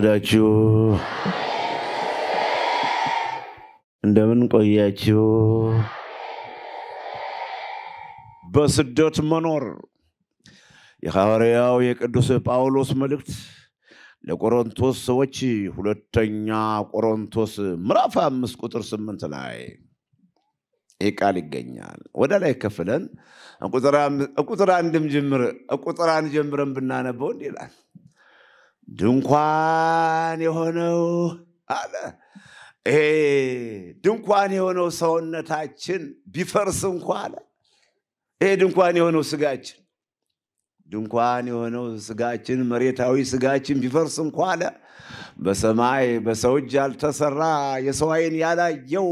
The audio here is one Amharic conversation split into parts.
ወደዳችሁ እንደምን ቆያችሁ? በስደት መኖር የሐዋርያው የቅዱስ ጳውሎስ መልእክት ለቆሮንቶስ ሰዎች ሁለተኛ ቆሮንቶስ ምዕራፍ አምስት ቁጥር ስምንት ላይ ይህ ቃል ይገኛል። ወደ ላይ ከፍለን ቁጥር አንድም ጀምረን ብናነበው እንዲላል ይላል ድንኳን የሆነው አለ። ይሄ ድንኳን የሆነው ሰውነታችን ቢፈርስ እንኳ አለ ይሄ ድንኳን የሆነው ስጋችን ድንኳን የሆነው ስጋችን መሬታዊ ስጋችን ቢፈርስ እንኳ አለ በሰማይ በሰው እጅ ያልተሰራ የሰው ዓይን ያላየው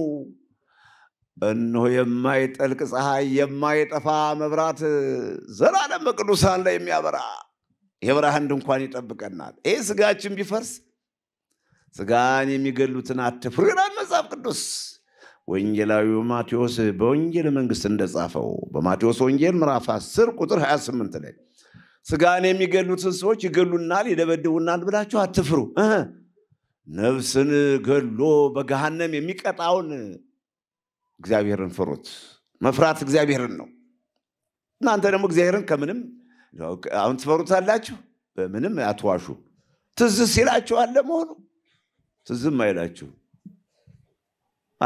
እነሆ የማይጠልቅ ፀሐይ የማይጠፋ መብራት ዘላለም በቅዱሳን ላይ የሚያበራ የብርሃን ድንኳን ይጠብቀናል። ይህ ስጋችን ቢፈርስ ስጋን የሚገሉትን አትፍሩ ይላል መጽሐፍ ቅዱስ። ወንጌላዊው ማቴዎስ በወንጌል መንግስት እንደጻፈው በማቴዎስ ወንጌል ምዕራፍ 10 ቁጥር 28 ላይ ስጋን የሚገሉትን ሰዎች ይገሉናል፣ ይደበድቡናል ብላችሁ አትፍሩ። ነፍስን ገሎ በገሃነም የሚቀጣውን እግዚአብሔርን ፍሩት። መፍራት እግዚአብሔርን ነው። እናንተ ደግሞ እግዚአብሔርን ከምንም አሁን ትፈሩታላችሁ? በምንም አትዋሹ። ትዝ ሲላችሁ አለ መሆኑ ትዝም አይላችሁ።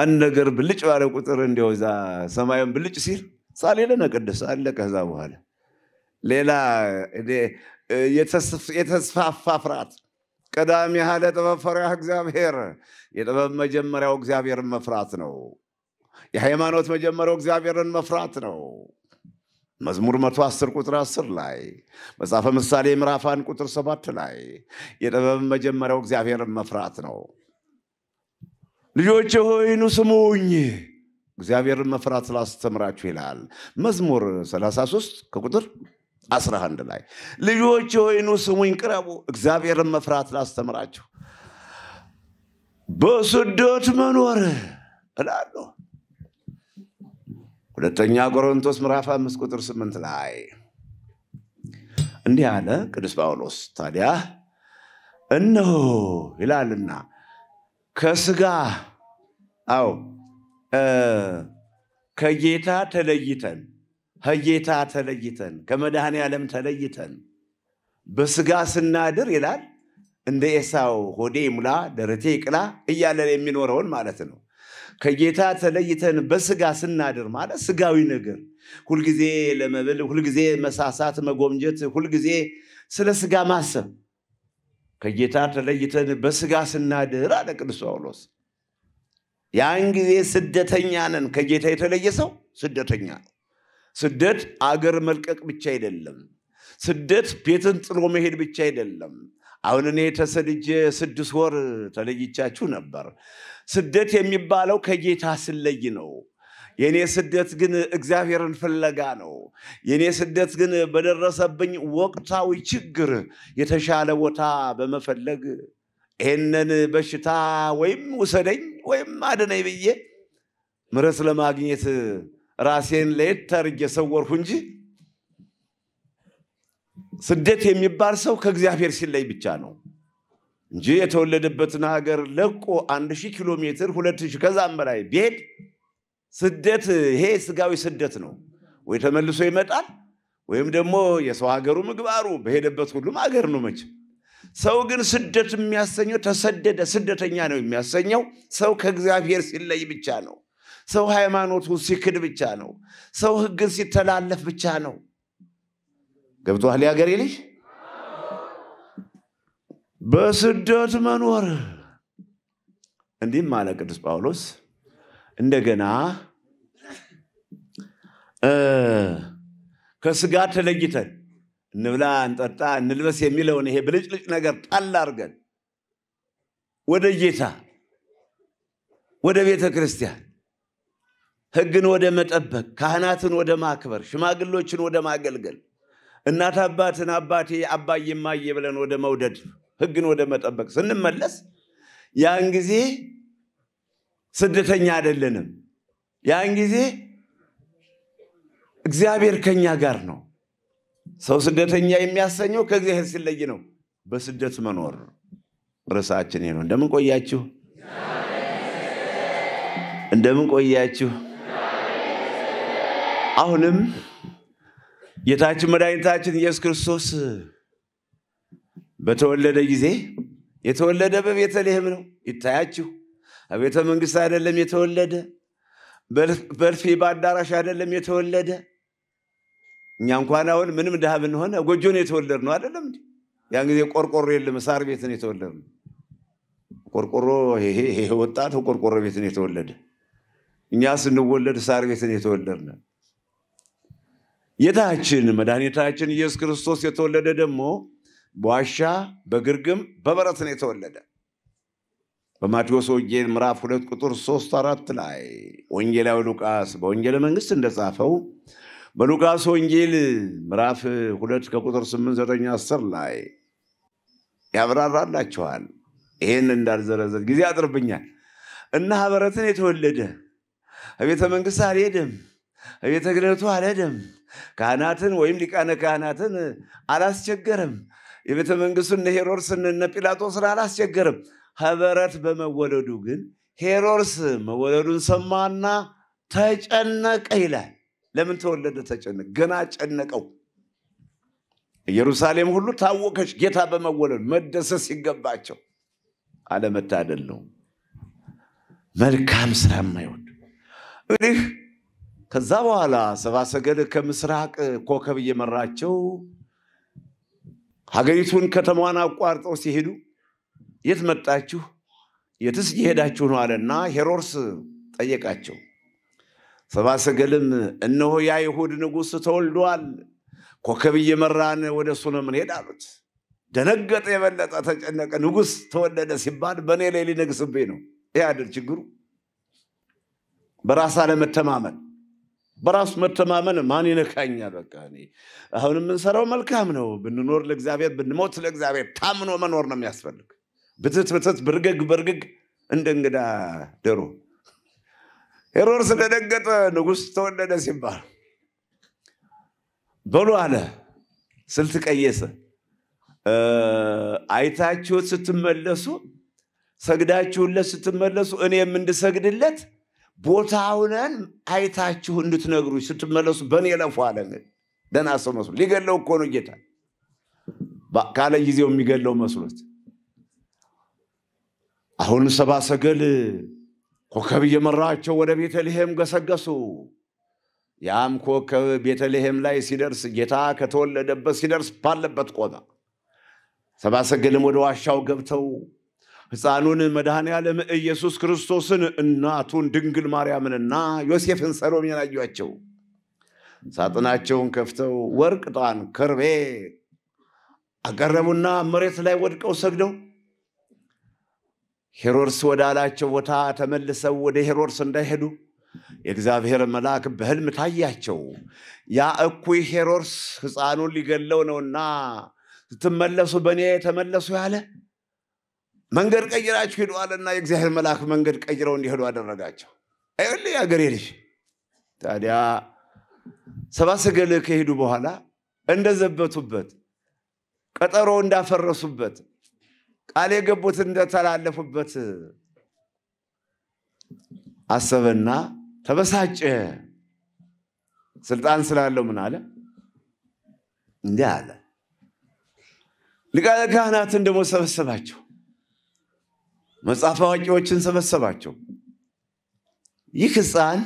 አንድ ነገር ብልጭ ባለ ቁጥር እንዲያው እዛ ሰማዩን ብልጭ ሲል ሳሌ ነቀደስ አለ። ከዛ በኋላ ሌላ የተስፋፋ ፍርሃት ቀዳሚ ያህለ ጥበብ ፈሪሃ እግዚአብሔር የጥበብ መጀመሪያው እግዚአብሔርን መፍራት ነው። የሃይማኖት መጀመሪያው እግዚአብሔርን መፍራት ነው። መዝሙር 110 ቁጥር 10 ላይ መጽሐፈ ምሳሌ ምዕራፍ ቁጥር 7 ላይ የጥበብ መጀመሪያው እግዚአብሔርን መፍራት ነው። ልጆች ሆይኑ ስሙኝ እግዚአብሔርን መፍራት ስላስተምራችሁ ይላል መዝሙር 33 ከቁጥር 11 ላይ ልጆች ሆይኑ ስሙኝ ቅረቡ እግዚአብሔርን መፍራት ላስተምራችሁ በስደት መኖር እላለሁ ሁለተኛ ቆሮንቶስ ምዕራፍ አምስት ቁጥር ስምንት ላይ እንዲህ አለ ቅዱስ ጳውሎስ። ታዲያ እነሆ ይላልና ከስጋ አው ከጌታ ተለይተን ከጌታ ተለይተን ከመድኃኔ ዓለም ተለይተን በስጋ ስናድር ይላል እንደ ኤሳው ሆዴ ሙላ ደረቴ ቅላ እያለን የሚኖረውን ማለት ነው ከጌታ ተለይተን በስጋ ስናድር ማለት ስጋዊ ነገር ሁልጊዜ ለመብል፣ ሁልጊዜ መሳሳት፣ መጎምጀት፣ ሁልጊዜ ስለ ስጋ ማሰብ ከጌታ ተለይተን በስጋ ስናድር አለ ቅዱስ ጳውሎስ። ያን ጊዜ ስደተኛ ነን። ከጌታ የተለየ ሰው ስደተኛ ነው። ስደት አገር መልቀቅ ብቻ አይደለም። ስደት ቤትን ጥሎ መሄድ ብቻ አይደለም። አሁን እኔ ተሰድጄ ስድስት ወር ተለይቻችሁ ነበር። ስደት የሚባለው ከጌታ ስለይ ነው። የኔ ስደት ግን እግዚአብሔርን ፍለጋ ነው። የኔ ስደት ግን በደረሰብኝ ወቅታዊ ችግር የተሻለ ቦታ በመፈለግ ይህንን በሽታ ወይም ውሰደኝ ወይም አድነኝ ብዬ ምሕረት ለማግኘት ራሴን ለየት አድርጌ ሰወርሁ እንጂ ስደት የሚባል ሰው ከእግዚአብሔር ሲለይ ብቻ ነው። እንጂ የተወለደበትን ሀገር ለቆ አንድ ሺህ ኪሎ ሜትር ሁለት ሺህ ከዛም በላይ ቢሄድ ስደት ይሄ ስጋዊ ስደት ነው። ወይ ተመልሶ ይመጣል ወይም ደግሞ የሰው ሀገሩ ምግባሩ በሄደበት ሁሉም ሀገር ነው መቼ። ሰው ግን ስደት የሚያሰኘው ተሰደደ ስደተኛ ነው የሚያሰኘው ሰው ከእግዚአብሔር ሲለይ ብቻ ነው። ሰው ሃይማኖቱ ሲክድ ብቻ ነው። ሰው ህግን ሲተላለፍ ብቻ ነው። ገብቶሃል የሀገሬ ልጅ? በስደት መኖር እንዲህም አለ ቅዱስ ጳውሎስ እንደገና ከስጋ ተለይተን እንብላ፣ እንጠጣ፣ እንልበስ የሚለውን ይሄ ብልጭልጭ ነገር ጣል አድርገን ወደ ጌታ ወደ ቤተ ክርስቲያን ሕግን ወደ መጠበቅ፣ ካህናትን ወደ ማክበር፣ ሽማግሎችን ወደ ማገልገል፣ እናት አባትን አባቴ አባዬ ማዬ ብለን ወደ መውደድ ህግን ወደ መጠበቅ ስንመለስ ያን ጊዜ ስደተኛ አይደለንም። ያን ጊዜ እግዚአብሔር ከኛ ጋር ነው። ሰው ስደተኛ የሚያሰኘው ከእግዚአብሔር ሲለይ ነው። በስደት መኖር ርዕሳችን ነው። እንደምን ቆያችሁ? እንደምን ቆያችሁ? አሁንም ጌታችን መድኃኒታችን ኢየሱስ ክርስቶስ በተወለደ ጊዜ የተወለደ በቤተልሔም ነው። ይታያችሁ፣ በቤተ መንግሥት አይደለም የተወለደ፣ በልፌ በአዳራሽ አይደለም የተወለደ። እኛ እንኳን አሁን ምንም ድሃ ብንሆን ጎጆ ነው የተወለድነው አይደለም። ያን ጊዜ ቆርቆሮ የለም፣ ሳር ቤት ነው የተወለድነው። ቆርቆሮ ይሄ ወጣት ቆርቆሮ ቤት ነው የተወለደ። እኛ ስንወለድ ሳር ቤት ነው የተወለድነ። ጌታችን መድኃኒታችን ኢየሱስ ክርስቶስ የተወለደ ደግሞ በዋሻ በግርግም በበረት ነው የተወለደ። በማቴዎስ ወንጌል ምዕራፍ ሁለት ቁጥር ሶስት አራት ላይ ወንጌላዊ ሉቃስ በወንጌለ መንግስት እንደጻፈው በሉቃስ ወንጌል ምዕራፍ ሁለት ከቁጥር ስምንት ዘጠኝ አስር ላይ ያብራራላችኋል። ይህን እንዳልዘረዘር ጊዜ አጥርብኛል እና በረትን የተወለደ ቤተ መንግስት አልሄደም፣ ቤተ ክህነቱ አልሄደም፣ ካህናትን ወይም ሊቃነ ካህናትን አላስቸገረም። የቤተ መንግስቱ እነ ሄሮድስ እነ ጲላጦስን አላስቸገርም። ሀበረት በመወለዱ ግን ሄሮድስ መወለዱን ሰማና ተጨነቀ ይላል። ለምን ተወለደ? ተጨነቀ። ገና ጨነቀው። ኢየሩሳሌም ሁሉ ታወከች። ጌታ በመወለዱ መደሰት ሲገባቸው አለመታደል ነው። መልካም ስራ የማይወድ እንግዲህ ከዛ በኋላ ሰባ ሰገል ከምስራቅ ኮከብ እየመራቸው ሀገሪቱን ከተማዋን አቋርጠው ሲሄዱ የት መጣችሁ የትስ እየሄዳችሁ ነው አለና ሄሮድስ ጠየቃቸው። ሰባሰገልም እነሆ ያ ይሁድ ንጉሥ ተወልዷል፣ ኮከብ እየመራን ወደ እሱ ነው የምንሄድ አሉት። ደነገጠ፣ የበለጠ ተጨነቀ። ንጉሥ ተወለደ ሲባል በእኔ ላይ ሊነግስብኝ ነው። ይህ አይደል ችግሩ? በራስ አለመተማመን በራስ መተማመን ማን ይነካኛል? በቃ እኔ አሁን የምንሰራው መልካም ነው። ብንኖር ለእግዚአብሔር፣ ብንሞት ለእግዚአብሔር። ታምኖ መኖር ነው የሚያስፈልግ። ብትት ብትት፣ ብርግግ ብርግግ፣ እንደ እንግዳ ዶሮ። ሄሮድስ ደነገጠ፣ ንጉሥ ተወለደ ሲባል በሉ አለ። ስልት ቀየሰ። አይታችሁት ስትመለሱ፣ ሰግዳችሁለት ስትመለሱ እኔ እንድሰግድለት ቦታውነን አይታችሁ እንድትነግሩ ስትመለሱ በእኔ ለፉ አለ። ደህና ሰው መስሎ ሊገለው እኮ ነው ጌታ ካለ ጊዜው የሚገለው መስሎት አሁን ሰባ ሰገል ኮከብ እየመራቸው ወደ ቤተልሔም ገሰገሱ። ያም ኮከብ ቤተልሔም ላይ ሲደርስ ጌታ ከተወለደበት ሲደርስ ባለበት ቆመ። ሰባ ሰገልም ወደ ዋሻው ገብተው ሕፃኑን መድኃኔ ያለም ኢየሱስ ክርስቶስን እናቱን ድንግል ማርያምንና ዮሴፍን ሰሎሜን አዩአቸው። ሳጥናቸውን ከፍተው ወርቅ፣ ዕጣን፣ ከርቤ አቀረቡና መሬት ላይ ወድቀው ሰግደው ሄሮድስ ወዳላቸው ቦታ ተመልሰው ወደ ሄሮድስ እንዳይሄዱ የእግዚአብሔር መልአክ በሕልም ታያቸው። ያ እኩይ ሄሮድስ ሕፃኑን ሊገለው ነውና ስትመለሱ በእኔ ተመለሱ ያለ መንገድ ቀይራችሁ ሂዱ አለና የእግዚአብሔር መልአክ መንገድ ቀይረው እንዲሄዱ አደረጋቸው። አይል የአገሬ ልጅ ታዲያ ሰባሰገል ሰገል ከሄዱ በኋላ እንደዘበቱበት፣ ቀጠሮ እንዳፈረሱበት፣ ቃል የገቡት እንደተላለፉበት አሰበና ተበሳጨ። ስልጣን ስላለው ምን አለ? እንዲህ አለ። ሊቃነ ካህናትን ደግሞ ሰበሰባቸው። መጽሐፍ አዋቂዎችን ሰበሰባቸው። ይህ ህፃን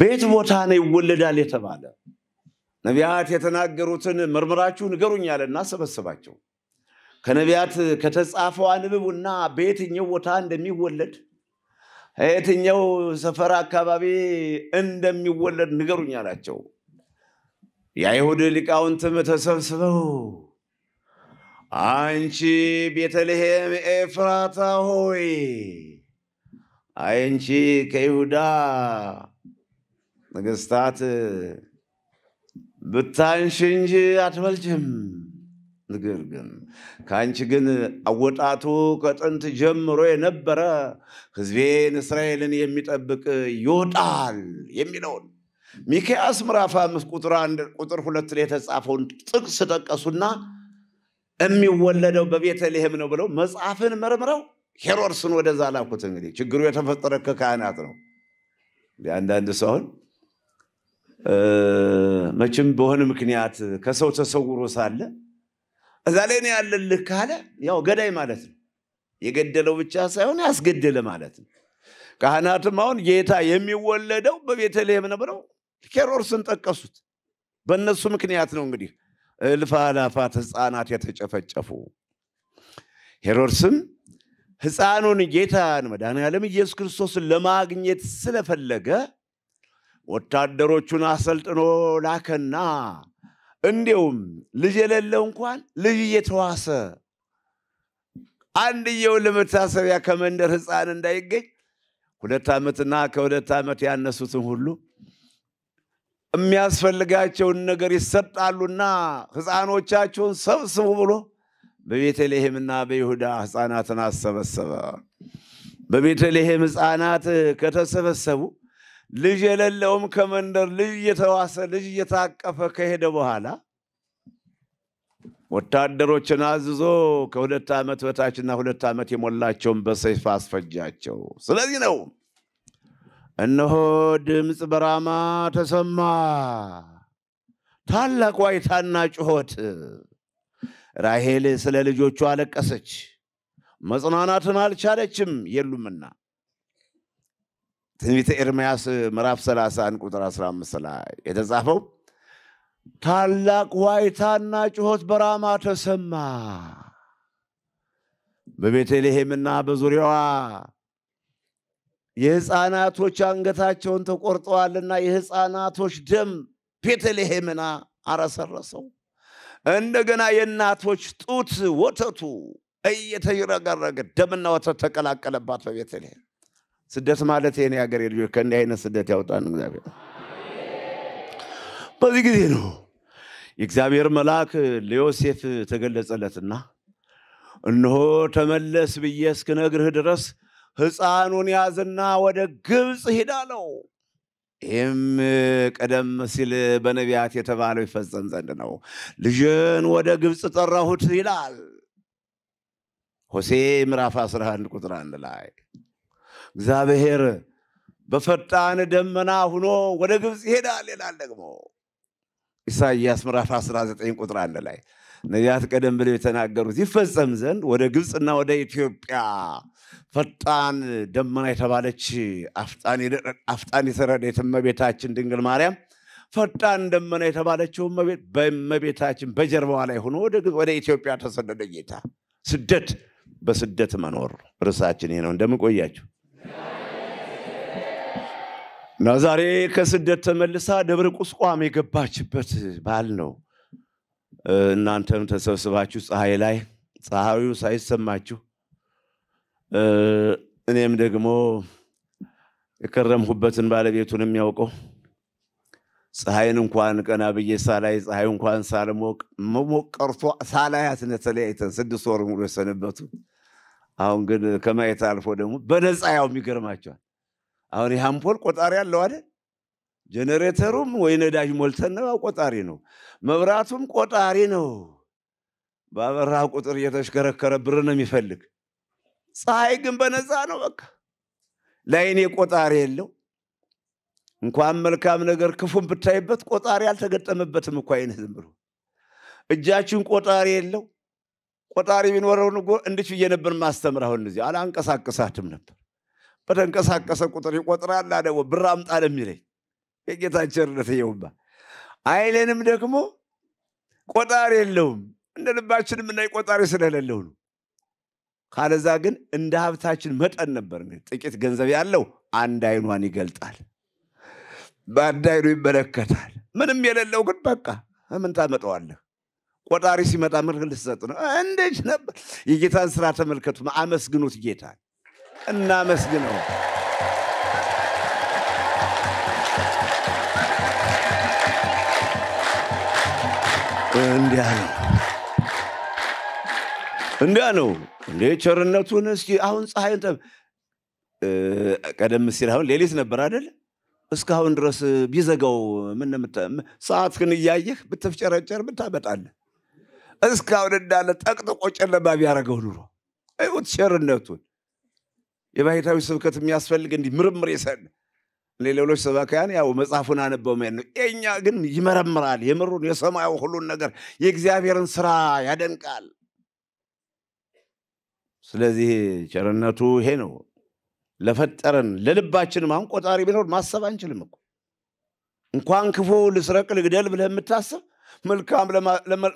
ቤት ቦታ ነው ይወለዳል የተባለ ነቢያት የተናገሩትን ምርምራችሁ ንገሩኝ ያለና ሰበሰባቸው። ከነቢያት ከተጻፈው አንብቡና በየትኛው ቦታ እንደሚወለድ የትኛው ሰፈር አካባቢ እንደሚወለድ ንገሩኝ አላቸው። የአይሁድ ሊቃውንትም ተሰብስበው አንቺ ቤተልሔም ኤፍራታ ሆይ አንቺ ከይሁዳ ነገስታት ብታንሽ እንጂ አትበልጭም። ንግር ግን ከአንቺ ግን አወጣቱ ከጥንት ጀምሮ የነበረ ሕዝቤን እስራኤልን የሚጠብቅ ይወጣል የሚለውን ሚክያስ ምዕራፍ አምስት ቁጥር ሁለት ላይ የተጻፈውን ጥቅስ ጠቀሱና የሚወለደው በቤተልሔም ነው ብለው መጽሐፍን መርምረው ሄሮድስን ወደዛ ላኩት። እንግዲህ ችግሩ የተፈጠረ ከካህናት ነው። አንዳንድ ሰውን መቼም በሆነ ምክንያት ከሰው ተሰውሮ ሳለ እዛ ላይ ነው ያለልህ ካለ ያው ገዳይ ማለት ነው። የገደለው ብቻ ሳይሆን ያስገደለ ማለት ነው። ካህናትም አሁን ጌታ የሚወለደው በቤተልሔም ነው ብለው ሄሮድስን ጠቀሱት። በእነሱ ምክንያት ነው እንግዲህ እልፍ አላፋት ህፃናት የተጨፈጨፉ ሄሮድስም ህፃኑን ጌታን መድኃኔዓለም ኢየሱስ ክርስቶስን ለማግኘት ስለፈለገ ወታደሮቹን አሰልጥኖ ላከና እንዲሁም ልጅ የሌለው እንኳን ልጅ እየተዋሰ አንድየውን ለመታሰቢያ ከመንደር ህፃን እንዳይገኝ ሁለት ዓመትና ከሁለት ዓመት ያነሱትን ሁሉ የሚያስፈልጋቸውን ነገር ይሰጣሉና ህፃኖቻቸውን ሰብስቡ ብሎ በቤተልሔምና በይሁዳ ሕፃናትን አሰበሰበ። በቤተልሔም ሕፃናት ከተሰበሰቡ ልጅ የሌለውም ከመንደር ልጅ እየተዋሰ ልጅ እየታቀፈ ከሄደ በኋላ ወታደሮችን አዝዞ ከሁለት ዓመት በታችና ሁለት ዓመት የሞላቸውን በሰይፍ አስፈጃቸው። ስለዚህ ነው እነሆ ድምፅ በራማ ተሰማ፣ ታላቅ ዋይታና ጩኸት። ራሄል ስለ ልጆቹ አለቀሰች፣ መጽናናትን አልቻለችም የሉምና። ትንቢተ ኤርምያስ ምዕራፍ 31 ቁጥር 15 ላይ የተጻፈው ታላቅ ዋይታና ጩኸት በራማ ተሰማ፣ በቤተልሔምና በዙሪያዋ የሕፃናቶች አንገታቸውን ተቆርጠዋልና የሕፃናቶች ደም ቤተልሔምና አረሰረሰው። እንደገና የእናቶች ጡት ወተቱ እየተረገረገ ደምና ወተት ተቀላቀለባት በቤተልሔም። ስደት ማለት የኔ ሀገር ልጆች ከእንዲህ አይነት ስደት ያውጣን እግዚአብሔር። በዚህ ጊዜ ነው የእግዚአብሔር መልአክ ለዮሴፍ ተገለጸለትና እነሆ ተመለስ ብዬ እስክነግርህ ድረስ ሕፃኑን ያዝና ወደ ግብፅ ሄዳለው። ይህም ቀደም ሲል በነቢያት የተባለው ይፈጸም ዘንድ ነው። ልጅን ወደ ግብፅ ጠራሁት ይላል ሆሴ ምዕራፍ 11 ቁጥር 1 ላይ እግዚአብሔር በፈጣን ደመና ሁኖ ወደ ግብፅ ይሄዳል ይላል ደግሞ ኢሳይያስ ምዕራፍ 19 ቁጥር 1 ላይ ነቢያት ቀደም ብለው የተናገሩት ይፈጸም ዘንድ ወደ ግብፅና ወደ ኢትዮጵያ ፈጣን ደመና የተባለች አፍጣን የተረዳች እመቤታችን ድንግል ማርያም ፈጣን ደመና የተባለችው በእመቤታችን በጀርባዋ ላይ ሆኖ ወደ ኢትዮጵያ ተሰደደ ጌታ። ስደት በስደት መኖር ርዕሳችን ይሄ ነው። እንደምን ቆያችሁ? እና ዛሬ ከስደት ተመልሳ ደብረ ቁስቋም የገባችበት በዓል ነው። እናንተም ተሰብስባችሁ ፀሐይ ላይ ፀሐዩ ሳይሰማችሁ እኔም ደግሞ የከረምሁበትን ባለቤቱን የሚያውቀው ፀሐይን እንኳን ቀና ብዬ ሳላይ ፀሐይ እንኳን ሳልሞቅ መሞቅ ቀርቶ ሳላያት ተለያይተን ስድስት ወር ሙሉ የሰነበቱ አሁን ግን ከማየት አልፎ ደግሞ በነፃ ያው የሚገርማቸዋል። አሁን ይህ አምፖል ቆጣሪ አለው አይደል? ጀኔሬተሩም ወይ ነዳጅ ሞልተን ነው፣ ያው ቆጣሪ ነው። መብራቱም ቆጣሪ ነው። ባበራ ቁጥር እየተሽከረከረ ብር ነው የሚፈልግ። ፀሐይ ግን በነፃ ነው። በቃ ለአይኔ ቆጣሪ የለው። እንኳን መልካም ነገር ክፉን ብታይበት ቆጣሪ አልተገጠመበትም እኮ አይነት ዝም ብሎ እጃችን ቆጣሪ የለው። ቆጣሪ ቢኖረው ንጎ እንድች ብዬ ነበር ማስተምር። አሁን እዚህ አላንቀሳቀሳትም ነበር። በተንቀሳቀሰ ቁጥር ይቆጥራል። ደግሞ ብር አምጣ ነው የሚለኝ። የጌታችን የውባ አይለንም ደግሞ ቆጣሪ የለውም። እንደ ልባችን የምናይ ቆጣሪ ስለሌለው ነው። ካለዛ ግን እንደ ሀብታችን መጠን ነበር። ጥቂት ገንዘብ ያለው አንድ አይኗን ይገልጣል፣ በአንድ አይኑ ይመለከታል። ምንም የሌለው ግን በቃ ምን ታመጠዋለህ? ቆጣሪ ሲመጣ መልክ ልትሰጥ ነው። እንዴች ነበር? የጌታን ስራ ተመልከቱ። አመስግኑት ጌታን፣ እናመስግነው። እንዲያ ነው። እንዲያ ነው እንዴ ቸርነቱን። እስኪ አሁን ፀሐይን ቀደም ሲል አሁን ሌሊት ነበር አይደል? እስካሁን ድረስ ቢዘጋው ምን ሰዓት ግን እያየህ ብትፍጨረጨር ብታመጣለህ እስካሁን እንዳለ ጠቅጥቆ ጨለማ ቢያደረገው ኑሮ ይሁት ቸርነቱን የባሕታዊ ስብከት የሚያስፈልግ እንዲህ ምርምር የሰን ሌሎች ሰባካያን ያው መጽሐፉን አነበው ማለት ነው። የእኛ ግን ይመረምራል የምሩን የሰማዩ ሁሉን ነገር የእግዚአብሔርን ስራ ያደንቃል። ስለዚህ ቸርነቱ ይሄ ነው። ለፈጠረን ለልባችንም አሁን ቆጣሪ ቢኖር ማሰብ አንችልም እኮ እንኳን ክፉ ልስረቅ ልግደል ብለህ የምታስብ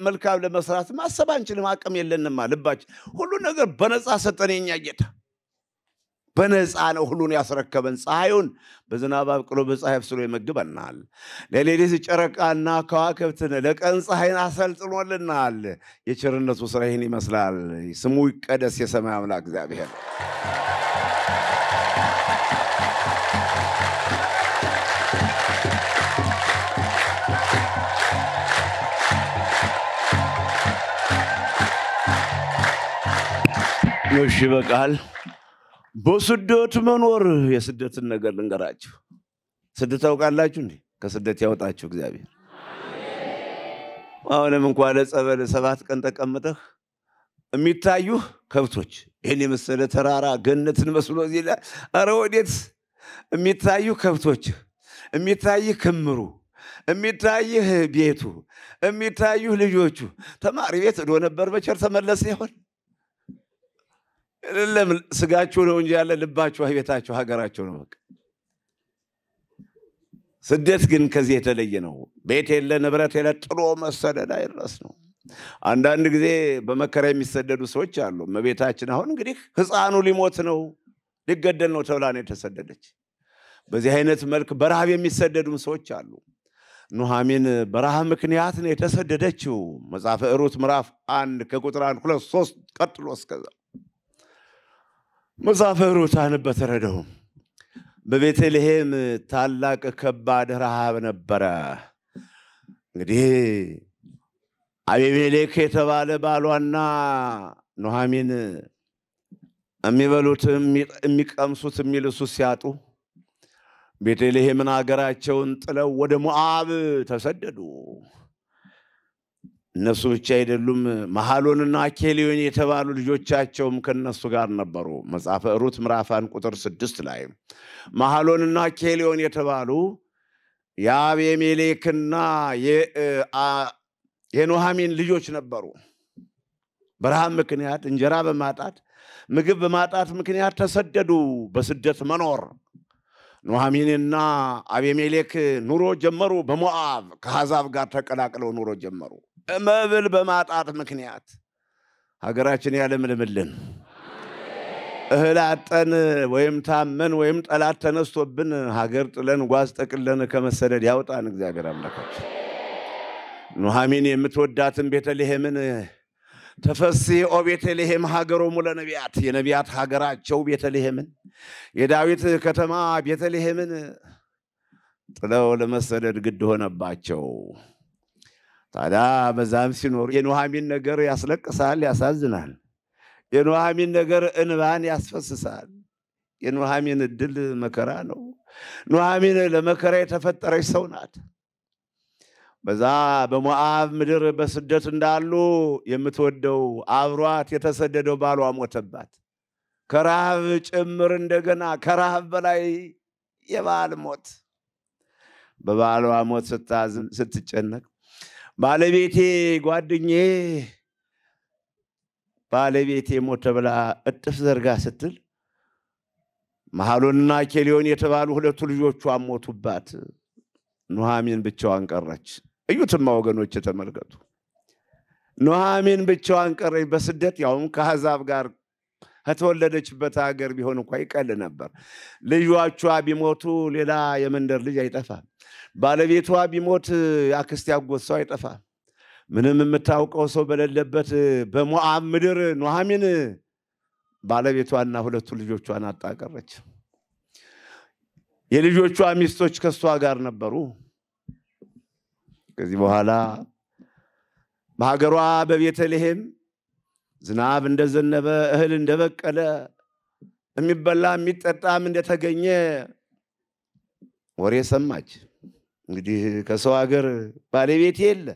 መልካም ለመስራት ማሰብ አንችልም፣ አቅም የለንማ። ልባችን ሁሉ ነገር በነፃ ሰጠን የኛ ጌታ። በነፃ ነው ሁሉን ያስረከበን። ፀሐዩን በዝናብ አብቅሎ በፀሐይ አብስሎ ይመግበናል። ለሌሊት ጨረቃና ከዋክብትን ለቀን ፀሐይን አሰልጥኖልናል። የቸርነቱ ስራ ይህን ይመስላል። ስሙ ይቀደስ የሰማይ አምላክ እግዚአብሔር። እሺ በቃል በስደት መኖር የስደትን ነገር ልንገራችሁ። ስደት ታውቃላችሁ እንዴ? ከስደት ያወጣችሁ እግዚአብሔር። አሁንም እንኳ ለጸበል ሰባት ቀን ተቀምጠህ የሚታዩህ ከብቶች ይህን የመሰለ ተራራ ገነትን መስሎ እዚህ ላይ ኧረ ወዴት የሚታዩ ከብቶች የሚታይህ ክምሩ፣ የሚታይህ ቤቱ፣ የሚታዩህ ልጆቹ። ተማሪ ቤት እዶ ነበር በቸር ተመለሰ ይሆን? ለምን ስጋችሁ ነው እንጂ ያለ ልባችሁ ቤታችሁ ሀገራችሁ ነው። በቃ ስደት ግን ከዚህ የተለየ ነው። ቤት የለ ንብረት የለ ጥሎ መሰደድ አይረስ ነው። አንዳንድ ጊዜ በመከራ የሚሰደዱ ሰዎች አሉ። እመቤታችን አሁን እንግዲህ ሕፃኑ ሊሞት ነው ሊገደል ነው ተብላ ነው የተሰደደች። በዚህ አይነት መልክ በረሃብ የሚሰደዱም ሰዎች አሉ። ኑሐሚን በረሃብ ምክንያት ነው የተሰደደችው። መጽሐፈ ሩት ምዕራፍ አንድ ከቁጥር አንድ ሁለት ሶስት ቀጥሎ እስከዛ መዛፈሩ ሳህን በተረደው በቤተልሔም ታላቅ ከባድ ረሃብ ነበረ። እንግዲህ አቤሜሌክ የተባለ ባሏና ኑኃሚን የሚበሉት የሚቀምሱት የሚልሱት ሲያጡ ቤተልሔምን አገራቸውን ጥለው ወደ ሞዓብ ተሰደዱ። እነሱ ብቻ አይደሉም። መሐሎንና ኬሊዮን የተባሉ ልጆቻቸውም ከነሱ ጋር ነበሩ። መጽሐፈ ሩት ምዕራፋን ቁጥር ስድስት ላይ መሐሎንና ኬሊዮን የተባሉ የአቤሜሌክና የኖሃሚን ልጆች ነበሩ። በረሃብ ምክንያት እንጀራ በማጣት ምግብ በማጣት ምክንያት ተሰደዱ። በስደት መኖር ኖሃሚንና አቤሜሌክ ኑሮ ጀመሩ። በሞዓብ ከአሕዛብ ጋር ተቀላቅለው ኑሮ ጀመሩ። መብል በማጣት ምክንያት ሀገራችን ያለምልምልን። እህል አጠን ወይም ታመን ወይም ጠላት ተነስቶብን ሀገር ጥለን ጓዝ ጠቅለን ከመሰደድ ያውጣን እግዚአብሔር አምላካችን። ኑሐሚን የምትወዳትን ቤተልሔምን ተፈስሒ ኦ ቤተልሔም ሙለ ነቢያት የነቢያት ሀገራቸው ቤተልሔምን የዳዊት ከተማ ቤተልሔምን ጥለው ለመሰደድ ግድ ሆነባቸው። ታዲያ በዛም ሲኖሩ የኑሃሚን ነገር ያስለቅሳል፣ ያሳዝናል። የኑሃሚን ነገር እንባን ያስፈስሳል። የኑሃሚን እድል መከራ ነው። ኑሃሚን ለመከራ የተፈጠረች ሰው ናት። በዛ በሞዓብ ምድር በስደት እንዳሉ የምትወደው አብሯት የተሰደደው ባሏ ሞተባት። ከረሃብ ጭምር እንደገና ከረሃብ በላይ የባል ሞት። በባሏ ሞት ስታዝን ስትጨነቅ ባለቤቴ ጓደኜ ባለቤቴ ሞተ ብላ እጥፍ ዘርጋ ስትል መሐሎንና ኬሊዮን የተባሉ ሁለቱ ልጆቿን ሞቱባት። ኑሃሚን ብቻዋን ቀረች። እዩትማ ወገኖች የተመልከቱ። ኑሃሚን ብቻዋን ቀረች በስደት ያውም ከአሕዛብ ጋር ከተወለደችበት ሀገር ቢሆን እንኳ ይቀል ነበር። ልጆቿ ቢሞቱ ሌላ የመንደር ልጅ አይጠፋም። ባለቤቷ ቢሞት አክስት ያጎት ሰው አይጠፋ። ምንም የምታውቀው ሰው በሌለበት በሞዓብ ምድር ኖሃሚን ባለቤቷና ሁለቱ ልጆቿን አጣቀረች። የልጆቿ ሚስቶች ከእሷ ጋር ነበሩ። ከዚህ በኋላ በሀገሯ በቤተልሔም ዝናብ እንደዘነበ እህል እንደበቀለ የሚበላ የሚጠጣም እንደተገኘ ወሬ ሰማች። እንግዲህ ከሰው ሀገር ባለቤት የለ፣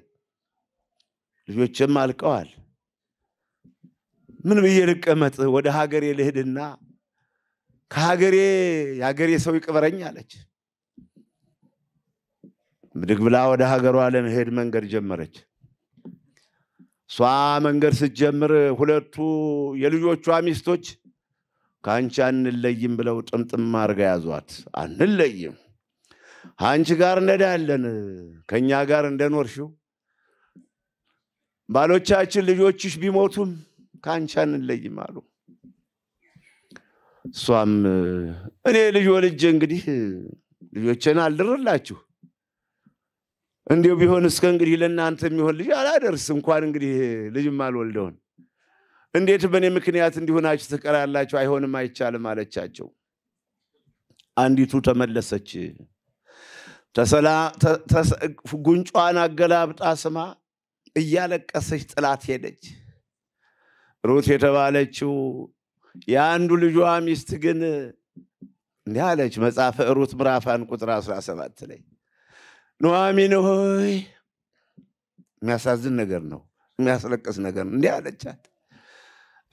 ልጆችም አልቀዋል። ምን ብዬ ልቀመጥ? ወደ ሀገሬ ልሂድና ከሀገሬ የሀገሬ ሰው ይቅበረኝ አለች። ብድግ ብላ ወደ ሀገሯ ለመሄድ መንገድ ጀመረች። እሷ መንገድ ስትጀምር ሁለቱ የልጆቿ ሚስቶች ከአንቺ አንለይም ብለው ጥምጥም አድርጋ ያዟት። አንለይም አንቺ ጋር እንሄዳለን ከእኛ ጋር እንደኖርሽው ባሎቻችን ልጆችሽ ቢሞቱም ከአንቺ አንለይም አሉ። እሷም እኔ ልጅ ወልጄ እንግዲህ ልጆቼን አልድርላችሁ እንዲሁ ቢሆን እስከ እንግዲህ ለእናንተ የሚሆን ልጅ አላደርስ እንኳን እንግዲህ ልጅም አልወልደውን እንዴት በእኔ ምክንያት እንዲሆናችሁ ትቀራላችሁ? አይሆንም፣ አይቻልም አለቻቸው። አንዲቱ ተመለሰች። ጉንጯን አገላብጣ ስማ እያለቀሰች ጥላት ሄደች። ሩት የተባለችው የአንዱ ልጇ ሚስት ግን እንዲህ አለች። መጽሐፈ ሩት ምዕራፍ አንድ ቁጥር 17 ላይ ኑኃሚን ሆይ የሚያሳዝን ነገር ነው፣ የሚያስለቅስ ነገር ነው። እንዲህ አለቻት፣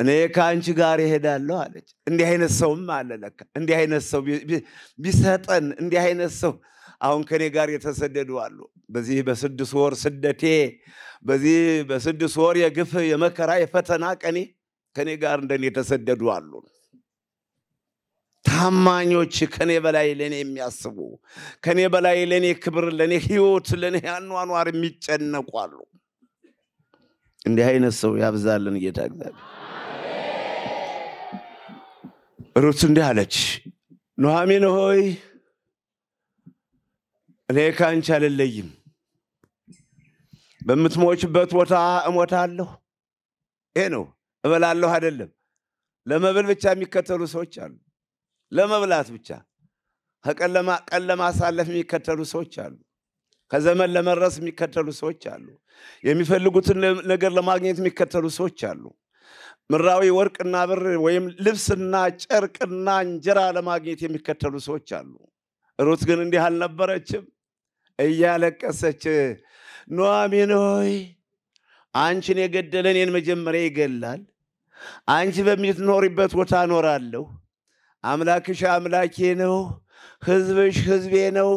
እኔ ከአንቺ ጋር እሄዳለሁ አለች። እንዲህ አይነት ሰውም አለ ለካ። እንዲህ አይነት ሰው ቢሰጠን እንዲህ አይነት ሰው አሁን ከኔ ጋር የተሰደዱ አሉ። በዚህ በስድስት ወር ስደቴ፣ በዚህ በስድስት ወር የግፍ የመከራ የፈተና ቀኔ ከኔ ጋር እንደኔ የተሰደዱ አሉ። ታማኞች ከኔ በላይ ለእኔ የሚያስቡ ከኔ በላይ ለእኔ ክብር፣ ለእኔ ህይወት፣ ለእኔ አኗኗር የሚጨነቁ አሉ። እንዲህ አይነት ሰው ያብዛልን ጌታ እግዚአብሔር። ሩት እንዲህ አለች ኑሐሚን ሆይ እኔ ከአንቺ አልለይም። በምትሞችበት ቦታ እሞታለሁ። ይሄ ነው እበላለሁ አይደለም። ለመብል ብቻ የሚከተሉ ሰዎች አሉ። ለመብላት ብቻ ከቀን ለማሳለፍ የሚከተሉ ሰዎች አሉ። ከዘመን ለመድረስ የሚከተሉ ሰዎች አሉ። የሚፈልጉትን ነገር ለማግኘት የሚከተሉ ሰዎች አሉ። ምድራዊ ወርቅና ብር ወይም ልብስና ጨርቅና እንጀራ ለማግኘት የሚከተሉ ሰዎች አሉ። ሩት ግን እንዲህ አልነበረችም። እያለቀሰች ኑኃሚን ሆይ አንቺን የገደለ እኔን መጀመሪያ ይገላል። አንቺ በምትኖሪበት ቦታ እኖራለሁ። አምላክሽ አምላኬ ነው፣ ህዝብሽ ህዝቤ ነው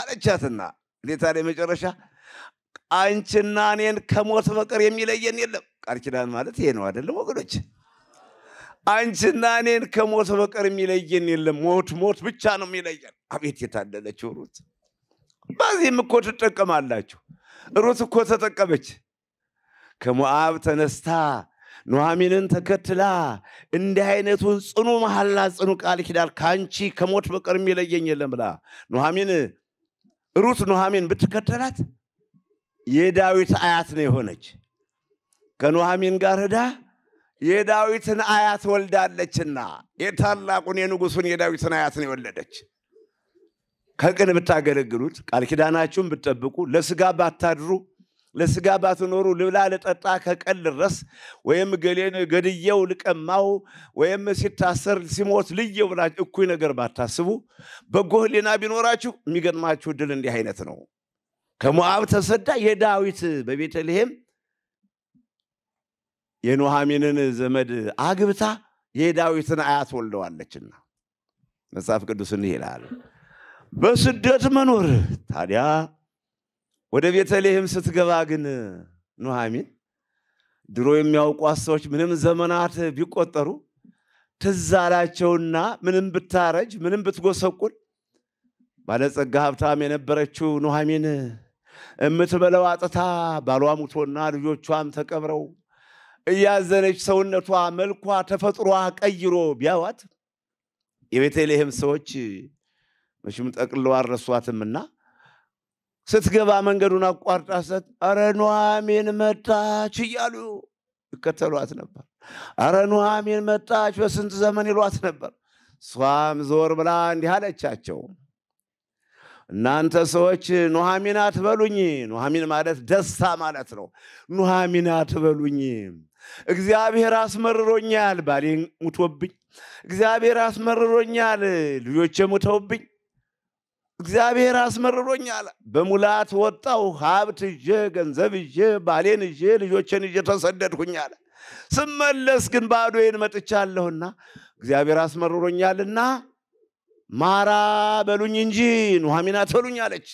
አለቻትና ጌታ ላይ መጨረሻ አንቺና እኔን ከሞት በቀር የሚለየን የለም። ቃል ኪዳን ማለት ይሄ ነው አይደለም ወገኖች? አንቺና እኔን ከሞት በቀር የሚለየን የለም። ሞት ሞት ብቻ ነው የሚለየን። አቤት የታደለችው ሩት! በዚህም እኮ ትጠቀማላችሁ። ሩት እኮ ተጠቀመች። ከሞአብ ተነስታ ኑሐሚንን ተከትላ እንዲህ አይነቱን ጽኑ መሐላ ጽኑ ቃል ኪዳን ከአንቺ ከሞት በቀር የሚለየኝ የለም ብላ ኑሐሚን ሩት ኑሐሚን ብትከተላት የዳዊት አያት ነው የሆነች። ከኑሐሚን ጋር ሄዳ የዳዊትን አያት ወልዳለችና የታላቁን የንጉሱን የዳዊትን አያት ነው የወለደች። ከቅን ብታገለግሉት ቃል ኪዳናችሁን ብትጠብቁ ለስጋ ባታድሩ ለስጋ ባትኖሩ ልብላ ልጠጣ ከቀን ድረስ ወይም ገሌን ገድየው ልቀማው ወይም ሲታሰር ሲሞት ልየው ብላ እኩይ ነገር ባታስቡ በጎ ሕሊና ቢኖራችሁ የሚገጥማችሁ ድል እንዲህ አይነት ነው። ከሞዓብ ተሰዳ የዳዊት በቤተልሔም የኖሃሚንን ዘመድ አግብታ የዳዊትን አያት ወልደዋለችና መጽሐፍ ቅዱስ እንዲህ ይላል። በስደት መኖር ታዲያ ወደ ቤተልሔም ስትገባ ግን ኑሃሚን ድሮ የሚያውቋት ሰዎች ምንም ዘመናት ቢቆጠሩ ትዝ አላቸውና ምንም ብታረጅ ምንም ብትጎሰቁል ባለጸጋ ሀብታም የነበረችው ኑሃሚን የምትበለው አጥታ ባሏ ሙቶና ልጆቿም ተቀብረው እያዘነች ሰውነቷ መልኳ ተፈጥሯ ቀይሮ ቢያዋት የቤተልሔም ሰዎች መቼም ጠቅልለው አረሷትምና ስትገባ መንገዱን አቋርጣ ሰት አረ ሜን መጣች እያሉ ይከተሏት ነበር። አረ ሜን መጣች በስንት ዘመን ይሏት ነበር። እሷም ዞር ብላ እንዲህ አለቻቸው፣ እናንተ ሰዎች ኑኃሚን አትበሉኝ። ኑኃሚን ማለት ደስታ ማለት ነው። ኑኃሚን አትበሉኝ። እግዚአብሔር አስመርሮኛል። ባሌ ሙቶብኝ፣ እግዚአብሔር አስመርሮኛል። ልጆቼ ሙተውብኝ እግዚአብሔር አስመርሮኛል። በሙላት ወጣው ሀብት ይዤ ገንዘብ ይዤ ባሌን ልጆችን ልጆቼን ተሰደድኩኝ አለ። ስመለስ ግን ባዶዬን መጥቻለሁና እግዚአብሔር አስመርሮኛልና ማራ በሉኝ እንጂ ኑሐሚን አትበሉኝ አለች።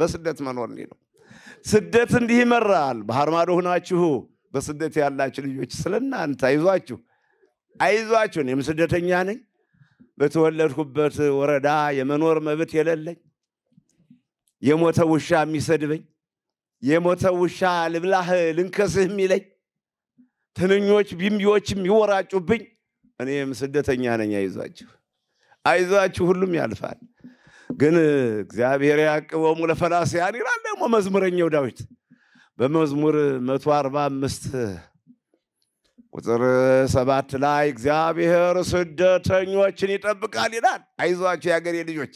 በስደት መኖር እንዲህ ነው። ስደት እንዲህ ይመራል። ባህር ማዶ ሁናችሁ በስደት ያላችሁ ልጆች ስለ እናንተ አይዟችሁ፣ አይዟችሁ። እኔም ስደተኛ ነኝ። በተወለድኩበት ወረዳ የመኖር መብት የሌለኝ የሞተ ውሻ የሚሰድበኝ፣ የሞተ ውሻ ልብላህ ልንከስህ የሚለኝ፣ ትንኞች ቢምቢዎች የሚወራጩብኝ፣ እኔም ስደተኛ ነኝ። አይዟችሁ አይዟችሁ፣ ሁሉም ያልፋል። ግን እግዚአብሔር ያቅበሙ ለፈላሲያን ይላል ደግሞ መዝሙረኛው ዳዊት በመዝሙር 145 ቁጥር ሰባት ላይ እግዚአብሔር ስደተኞችን ይጠብቃል ይላል። አይዟችሁ የአገሬ ልጆች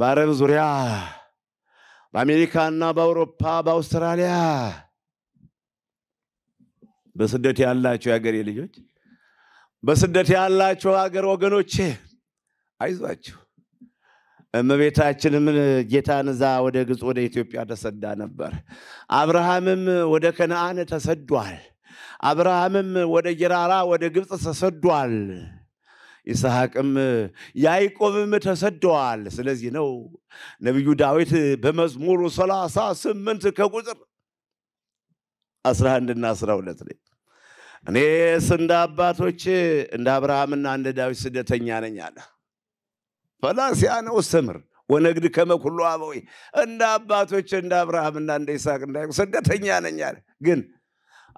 በአረብ ዙሪያ በአሜሪካና በአውሮፓ በአውስትራሊያ በስደት ያላቸው የሀገሬ ልጆች በስደት ያላቸው ሀገር ወገኖቼ አይዟችሁ። እመቤታችንም ጌታን እዛ ወደ ግብፅ ወደ ኢትዮጵያ ተሰዳ ነበር። አብርሃምም ወደ ከነአን ተሰዷል። አብርሃምም ወደ ጌራራ ወደ ግብፅ ተሰዷል። ይስሐቅም ያዕቆብም ተሰደዋል። ስለዚህ ነው ነቢዩ ዳዊት በመዝሙሩ ሰላሳ ስምንት ከቁጥር 11 እና 12 ላይ እኔስ እንደ አባቶች እንደ አብርሃምና እንደ ዳዊት ስደተኛ ነኝ አለ። ፈላሲያ ነው ስምር ወነግድ ከመኩሉ አበዊ እንደ አባቶች እንደ አብርሃምና እንደ ይስሐቅ እንደ ስደተኛ ነኝ አለ። ግን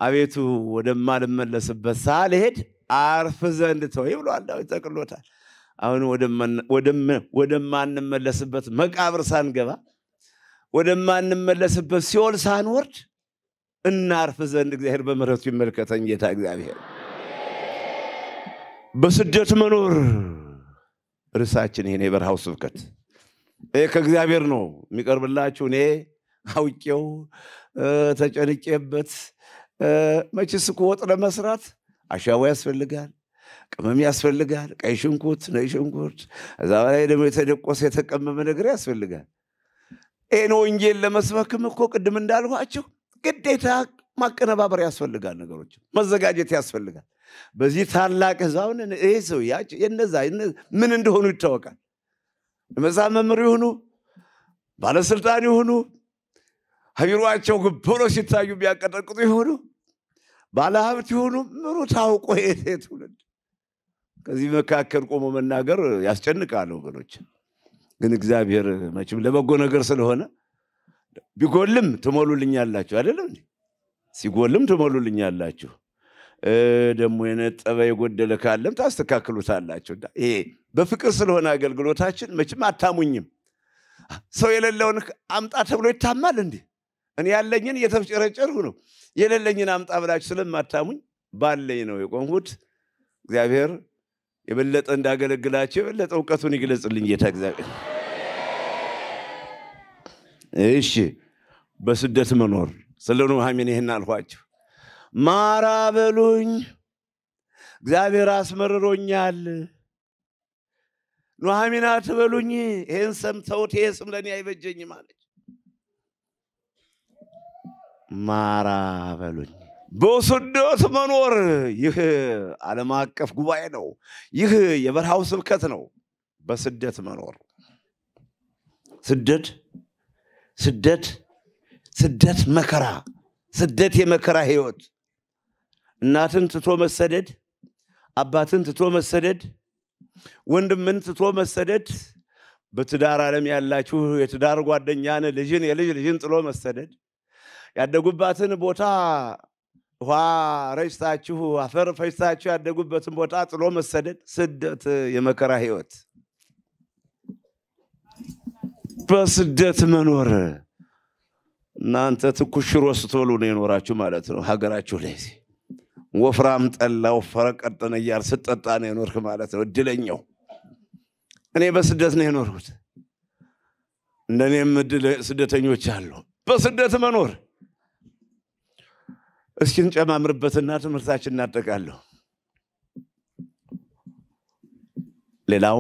አቤቱ ወደማልመለስበት ሳልሄድ አርፍ ዘንድ ተወይ ብሏል ዳዊት ጠቅሎታል አሁን ወደማንመለስበት መቃብር ሳንገባ ወደማንመለስበት ሲኦል ሳንወርድ እናርፍ ዘንድ እግዚአብሔር በምሕረቱ ይመልከተኝ ጌታ እግዚአብሔር በስደት መኖር ርሳችን ይሄን የበረሃው ስብከት ከእግዚአብሔር ነው የሚቀርብላችሁ እኔ አውቄው ተጨንቄበት መችስ እኮ ወጥ ለመስራት አሻቦ ያስፈልጋል፣ ቅመም ያስፈልጋል፣ ቀይ ሽንኩርት፣ ነጭ ሽንኩርት፣ እዛ በላይ ደግሞ የተደቆሰ የተቀመመ ነገር ያስፈልጋል። ይህን ወንጌል ለመስበክም እኮ ቅድም እንዳልኋቸው ግዴታ ማቀነባበር ያስፈልጋል፣ ነገሮች መዘጋጀት ያስፈልጋል። በዚህ ታላቅ ህዛውን ይህ ሰው የነዛ ምን እንደሆኑ ይታወቃል። መጽሐፍ መምህር የሆኑ ባለስልጣን የሆኑ ቢሮአቸው ብሎ ሲታዩ ቢያቀጠቅጡ የሆኑ ባለሀብት የሆኑ ምኑ ታውቆ የቴ ትውልድ ከዚህ መካከል ቆሞ መናገር ያስጨንቃል ወገኖች። ግን እግዚአብሔር መቼም ለበጎ ነገር ስለሆነ ቢጎልም ትሞሉልኛላችሁ፣ አይደለም ሲጎልም ትሞሉልኛላችሁ። ደግሞ የነጠበ የጎደለ ካለም ታስተካክሉታላችሁ። ይሄ በፍቅር ስለሆነ አገልግሎታችን መቼም አታሙኝም። ሰው የሌለውን አምጣ ተብሎ ይታማል እንዴ? እኔ ያለኝን እየተፍጨረጨርሁ ነው። የሌለኝን አምጣ ብላችሁ ስለማታሙኝ ባለኝ ነው የቆምሁት። እግዚአብሔር የበለጠ እንዳገለግላቸው የበለጠ እውቀቱን ይግለጽልኝ ጌታ እግዚአብሔር። እሺ በስደት መኖር ስለ ኑሃሚን ይህን አልኋቸው። ማራ በሉኝ፣ እግዚአብሔር አስመርሮኛል። ኑሃሚን አትበሉኝ፣ ይህን ሰምተውት ይሄ ስም ለእኔ አይበጀኝም አለች። ማራ በሉኝ። በስደት መኖር ይህ ዓለም አቀፍ ጉባኤ ነው። ይህ የበረሃው ስብከት ነው። በስደት መኖር ስደት ስደት ስደት መከራ ስደት የመከራ ህይወት እናትን ትቶ መሰደድ፣ አባትን ትቶ መሰደድ፣ ወንድምን ትቶ መሰደድ፣ በትዳር ዓለም ያላችሁ የትዳር ጓደኛን ልጅን የልጅ ልጅን ጥሎ መሰደድ ያደጉባትን ቦታ ውሃ ረጭታችሁ አፈር ፈጭታችሁ ያደጉበትን ቦታ ጥሎ መሰደድ፣ ስደት፣ የመከራ ህይወት፣ በስደት መኖር እናንተ ትኩስ ሽሮ ስትበሉ ነው የኖራችሁ ማለት ነው። ሀገራችሁ ላይ ወፍራም ጠላ ወፈረ ቀጠነ እያል ስጠጣ ነው የኖርክ ማለት ነው። እድለኛው እኔ በስደት ነው የኖርኩት። እንደኔም ስደተኞች አሉ። በስደት መኖር እስኪ እንጨማምርበትና ትምህርታችን እናደጋለሁ። ሌላው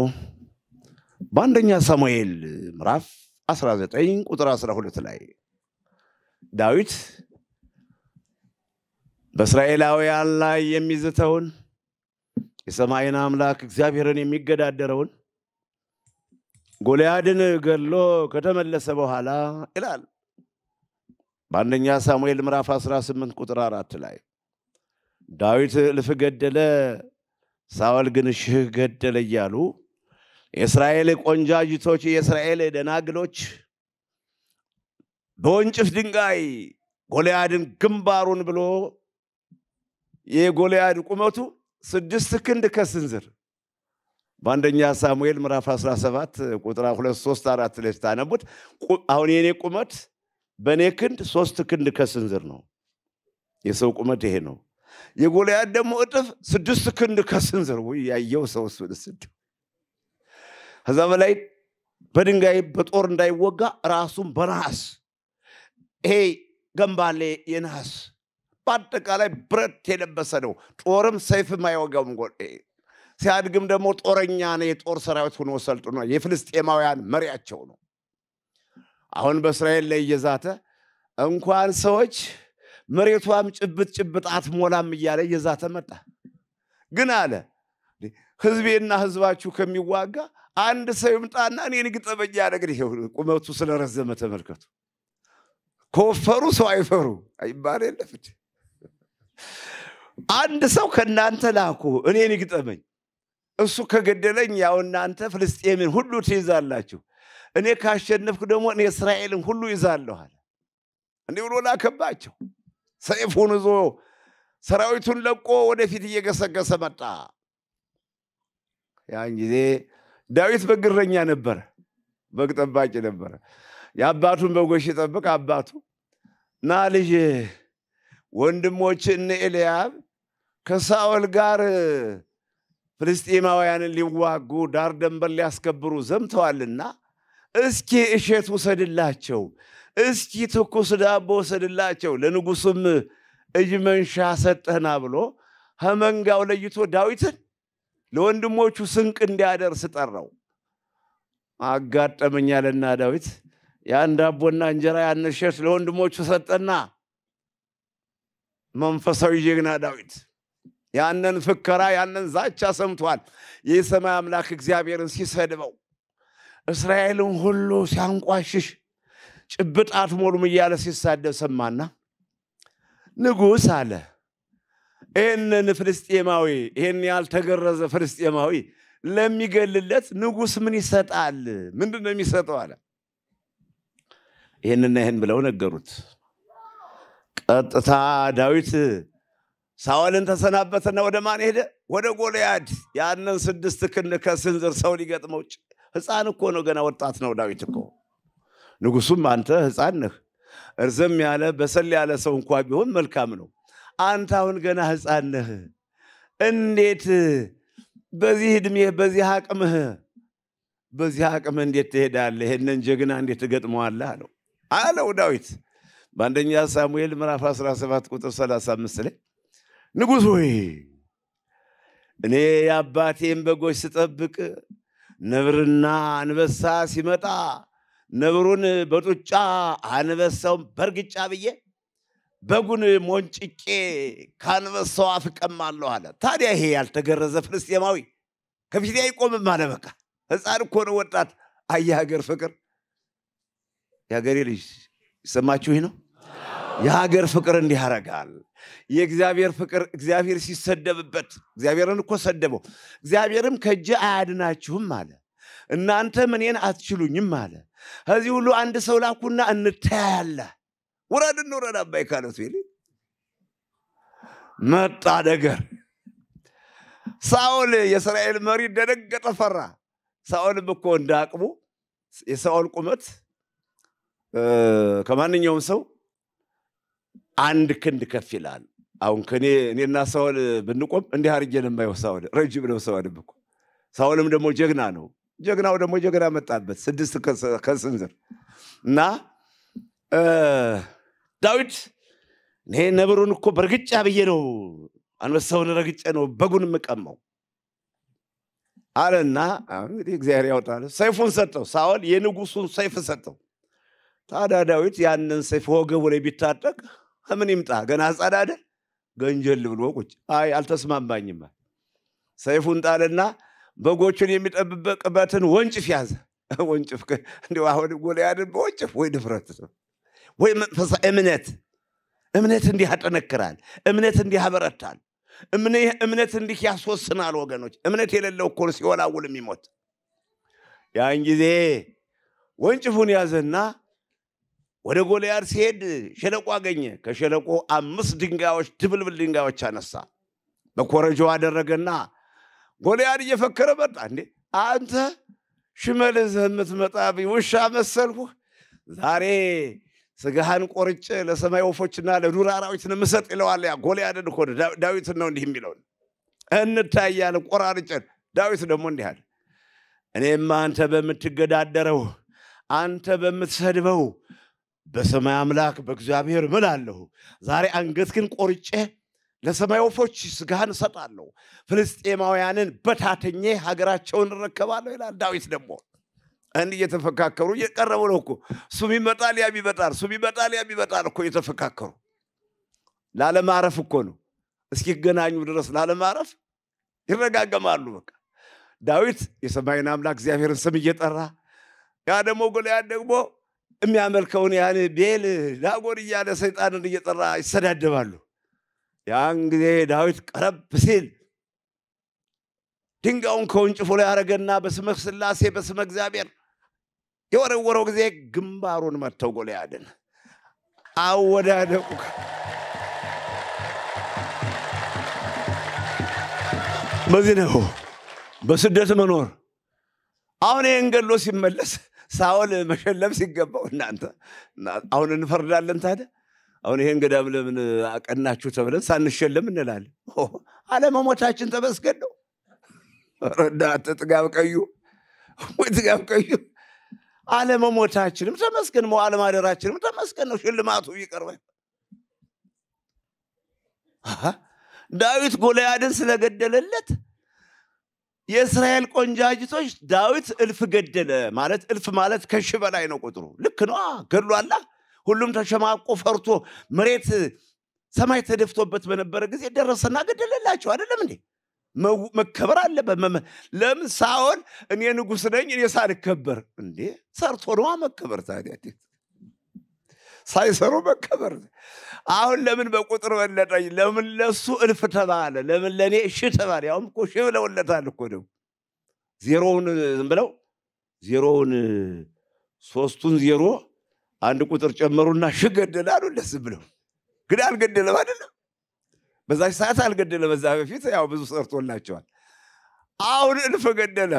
በአንደኛ ሳሙኤል ምዕራፍ 19 ቁጥር 12 ላይ ዳዊት በእስራኤላውያን ላይ የሚዝተውን የሰማይን አምላክ እግዚአብሔርን የሚገዳደረውን ጎልያድን ገሎ ከተመለሰ በኋላ ይላል በአንደኛ ሳሙኤል ምዕራፍ 18 ቁጥር አራት ላይ ዳዊት እልፍ ገደለ፣ ሳውል ግን ሽህ ገደለ እያሉ የእስራኤል ቆንጃጅቶች የእስራኤል ደናግሎች በወንጭፍ ድንጋይ ጎልያድን ግንባሩን ብሎ የጎልያድ ቁመቱ ስድስት ክንድ ከስንዝር በአንደኛ ሳሙኤል ምዕራፍ 17 ቁጥር ሁለት ሶስት አራት ላይ ስታነቡት አሁን የኔ ቁመት በእኔ ክንድ ሶስት ክንድ ከስንዝር ነው። የሰው ቁመት ይሄ ነው። የጎልያድ ደግሞ እጥፍ ስድስት ክንድ ከስንዝር ያየው ሰው ስድስት ከዛ በላይ በድንጋይ በጦር እንዳይወጋ ራሱን በነሐስ ይሄ ገንባሌ የነሐስ በአጠቃላይ ብረት የለበሰ ነው። ጦርም ሰይፍም አይወጋውም። ሲያድግም ደግሞ ጦረኛ ነው። የጦር ሰራዊት ሆኖ ሰልጥኗል። የፍልስጤማውያን መሪያቸው ነው። አሁን በእስራኤል ላይ እየዛተ እንኳን ሰዎች መሬቷም ጭብጥ ጭብጥ አትሞላም እያለ እየዛተ መጣ። ግን አለ ህዝቤና ህዝባችሁ ከሚዋጋ አንድ ሰው ይምጣና እኔን ግጠመኝ ያደረግን። ቁመቱ ስለረዘመ ተመልከቱ። ከወፈሩ ሰው አይፈሩ አይባል የለ አንድ ሰው ከእናንተ ላኩ እኔን ግጠመኝ፣ እሱ ከገደለኝ ያው እናንተ ፍልስጤምን ሁሉ ትይዛላችሁ እኔ ካሸነፍኩ ደግሞ እኔ እስራኤልን ሁሉ ይዛለሁ አለ። እንዲህ ብሎ ላከባቸው። ሰይፉን ይዞ ሰራዊቱን ለቆ ወደፊት እየገሰገሰ መጣ። ያን ጊዜ ዳዊት በግረኛ ነበረ፣ በግ ጠባቂ ነበረ። የአባቱን በጎች ይጠብቅ አባቱ ና ልጅ ወንድሞች እነ ኤልያብ ከሳኦል ጋር ፍልስጤማውያንን ሊዋጉ ዳር ደንበር ሊያስከብሩ ዘምተዋልና እስኪ እሸት ውሰድላቸው፣ እስኪ ትኩስ ዳቦ ውሰድላቸው፣ ለንጉሱም እጅ መንሻ ሰጠህና ብሎ ከመንጋው ለይቶ ዳዊትን ለወንድሞቹ ስንቅ እንዲያደርስ ጠራው። አጋጠመኛልና ዳዊት ያን ዳቦና እንጀራ ያን እሸት ለወንድሞቹ ሰጠና መንፈሳዊ ጀግና ዳዊት ያንን ፍከራ ያንን ዛቻ ሰምቷል። የሰማይ አምላክ እግዚአብሔርን ሲሰድበው እስራኤልን ሁሉ ሲያንቋሽሽ ጭብጥ አትሞሉም እያለ ሲሳደብ ሰማና ንጉሥ አለ ይህንን ፍልስጤማዊ ይህን ያልተገረዘ ፍልስጤማዊ ለሚገልለት ንጉሥ ምን ይሰጣል? ምንድን ነው የሚሰጠው አለ። ይህንና ይህን ብለው ነገሩት። ቀጥታ ዳዊት ሳኦልን ተሰናበተና ወደ ማን ሄደ? ወደ ጎልያድ። ያንን ስድስት ክንድ ከስንዝር ሰው ሊገጥመው ህፃን እኮ ነው፣ ገና ወጣት ነው ዳዊት እኮ። ንጉሱም አንተ ህፃን ነህ፣ እርዘም ያለ በሰል ያለ ሰው እንኳ ቢሆን መልካም ነው። አንተ አሁን ገና ህፃን ነህ። እንዴት በዚህ ዕድሜህ በዚህ አቅምህ በዚህ አቅም እንዴት ትሄዳለህ? ይህንን ጀግና እንዴት ትገጥመዋለህ? አለው አለው ዳዊት በአንደኛ ሳሙኤል ምዕራፍ 17 ቁጥር 35 ላይ ንጉሥ ሆይ እኔ የአባቴን በጎች ስጠብቅ ነብርና አንበሳ ሲመጣ ነብሩን በጡጫ አንበሳውን በእርግጫ ብዬ በጉን ሞንጭቄ ከአንበሳው አፍቀማለሁ አለ። ታዲያ ይሄ ያልተገረዘ ፍልስጤማዊ ከፊት አይቆምም አለ። በቃ ህፃን እኮ ነው ወጣት። አየህ ሀገር ፍቅር የሀገሬ ልጅ ይሰማችሁ ይህ ነው። የሀገር ፍቅር እንዲህ ያረጋል። የእግዚአብሔር ፍቅር እግዚአብሔር ሲሰደብበት እግዚአብሔርን እኮ ሰደበው። እግዚአብሔርም ከእጄ አያድናችሁም አለ። እናንተ ምንን አትችሉኝም አለ። ከዚህ ሁሉ አንድ ሰው ላኩና እንታያለ ውረድ እንውረድ አባይ ካለት መጣ ነገር። ሳኦል የእስራኤል መሪ ደነገጠ፣ ፈራ። ሳኦልም እኮ እንደ አቅሙ የሳኦል ቁመት ከማንኛውም ሰው አንድ ክንድ ከፍ ይላል። አሁን ከኔ እኔና ሳውል ብንቆም እንዲህ አርጌ ነው የማየው። ሳኦል ረጅም ነው ሳኦልም እኮ ሳውልም ደግሞ ጀግና ነው። ጀግናው ደግሞ ጀግና መጣበት ስድስት ከስንዝር እና ዳዊት እኔ ነብሩን እኮ በርግጫ ብዬ ነው አንበሳውን ረግጨ ነው በጉን የምቀማው አለና እንግዲህ እግዚአብሔር ያወጣል። ሰይፉን ሰጠው፣ ሳውል የንጉሱን ሰይፍ ሰጠው። ታዲያ ዳዊት ያንን ሰይፍ ወገቡ ላይ ቢታጠቅ ከምን ይምጣ? ገና ህፃን አይደል? ገንጀል ብሎ ቁጭ አይ አልተስማማኝም። ሰይፉን ጣለና በጎቹን የሚጠብቅበትን ወንጭፍ ያዘ። ወንጭፍ እንዲሁ አሁን ጎልያድን በወንጭፍ ወይ ድፍረት ወይ መንፈሳ እምነት እምነት እንዲህ ያጠነክራል። እምነት እንዲህ ያበረታል። እምነት እንዲህ ያስወስናል። ወገኖች እምነት የሌለው እኮ ሲወላውል የሚሞት ያን ጊዜ ወንጭፉን ያዘና ወደ ጎልያድ ሲሄድ ሸለቆ አገኘ። ከሸለቆ አምስት ድንጋዮች ድብልብል ድንጋዮች አነሳ፣ በኮረጆ አደረገና ጎልያድ እየፈከረ መጣ። እንዴ አንተ ሽመል ይዘህ የምትመጣ ውሻ መሰልሁ? ዛሬ ስጋህን ቆርጭ ለሰማይ ወፎችና ለዱር አራዊት ንምሰጥ ይለዋል። ያ ጎልያድን እኮ ዳዊትን ነው እንዲህ የሚለውን እንታያል ቆራርጭን። ዳዊት ደግሞ እንዲህ አለ፣ እኔም አንተ በምትገዳደረው አንተ በምትሰድበው በሰማይ አምላክ በእግዚአብሔር ምን አለሁ? ዛሬ አንገትህን ቆርጬ ለሰማይ ወፎች ስጋህን እሰጣለሁ፣ ፍልስጤማውያንን በታተኜ ሀገራቸውን እረከባለሁ ይላል ዳዊት ደግሞ እንዲህ እየተፈካከሩ እየቀረቡ ነው እኮ እሱም ይመጣል ያም ይመጣል እሱም ይመጣል ያም ይመጣል እኮ እየተፈካከሩ ላለማረፍ እኮ ነው እስኪገናኙ ድረስ ላለማረፍ ይረጋገማሉ በቃ ዳዊት የሰማይን አምላክ እግዚአብሔርን ስም እየጠራ ያ ደግሞ ጎልያድ ደግሞ የሚያመልከውን ያን ቤል ዳጎን እያለ ሰይጣንን እየጠራ ይሰዳደባሉ። ያን ጊዜ ዳዊት ቀረብ ሲል ድንጋዩን ከወንጭፉ ላይ ያደረገና በስመ ስላሴ በስመ እግዚአብሔር የወረወረው ጊዜ ግንባሩን መተው ጎልያድን አወዳደቁ። በዚህ ነው በስደት መኖር። አሁን ይህን ገድሎ ሲመለስ ሳኦል መሸለም ሲገባው እናንተ አሁን እንፈርዳለን ታዲያ? አሁን ይሄ ገዳም ለምን አቀናችሁ ተብለን ሳንሸለም እንላለን። አለመሞታችን ተመስገን ነው። ረዳት ጥጋብ ቀዩ ጥጋብ ቀዩ አለመሞታችንም ተመስገን፣ አለማደራችንም ተመስገን ነው። ሽልማቱ ይቀርበ ዳዊት ጎልያድን ስለገደለለት የእስራኤል ቆንጃጅቶች ዳዊት እልፍ ገደለ ማለት እልፍ ማለት ከሺ በላይ ነው ቁጥሩ ልክ ነው ገድሏላ ሁሉም ተሸማቆ ፈርቶ መሬት ሰማይ ተደፍቶበት በነበረ ጊዜ ደረሰና ገደለላቸው አይደለም እንዴ መከበር አለበት ለምን ሳኦል እኔ ንጉስ ነኝ እኔ ሳልከበር እንዴ ሰርቶ ነዋ መከበር ታዲያ ሳይሰሩ መከበር አሁን ለምን በቁጥር በለጠኝ? ለምን ለሱ እልፍ ተባለ? ለምን ለእኔ እሺ ተባለ? ያውም እኮ ሺህ ብለውለታል እኮ ደግሞ ዜሮውን ዝም ብለው ዜሮውን ሶስቱን ዜሮ አንድ ቁጥር ጨመሩና ሺህ ገደለ አሉ። ደስ ብለው ግን አልገደለም አይደለም በዛች ሰዓት አልገደለ። በዛ በፊት ያው ብዙ ሰርቶላቸዋል። አሁን እልፍ ገደለ።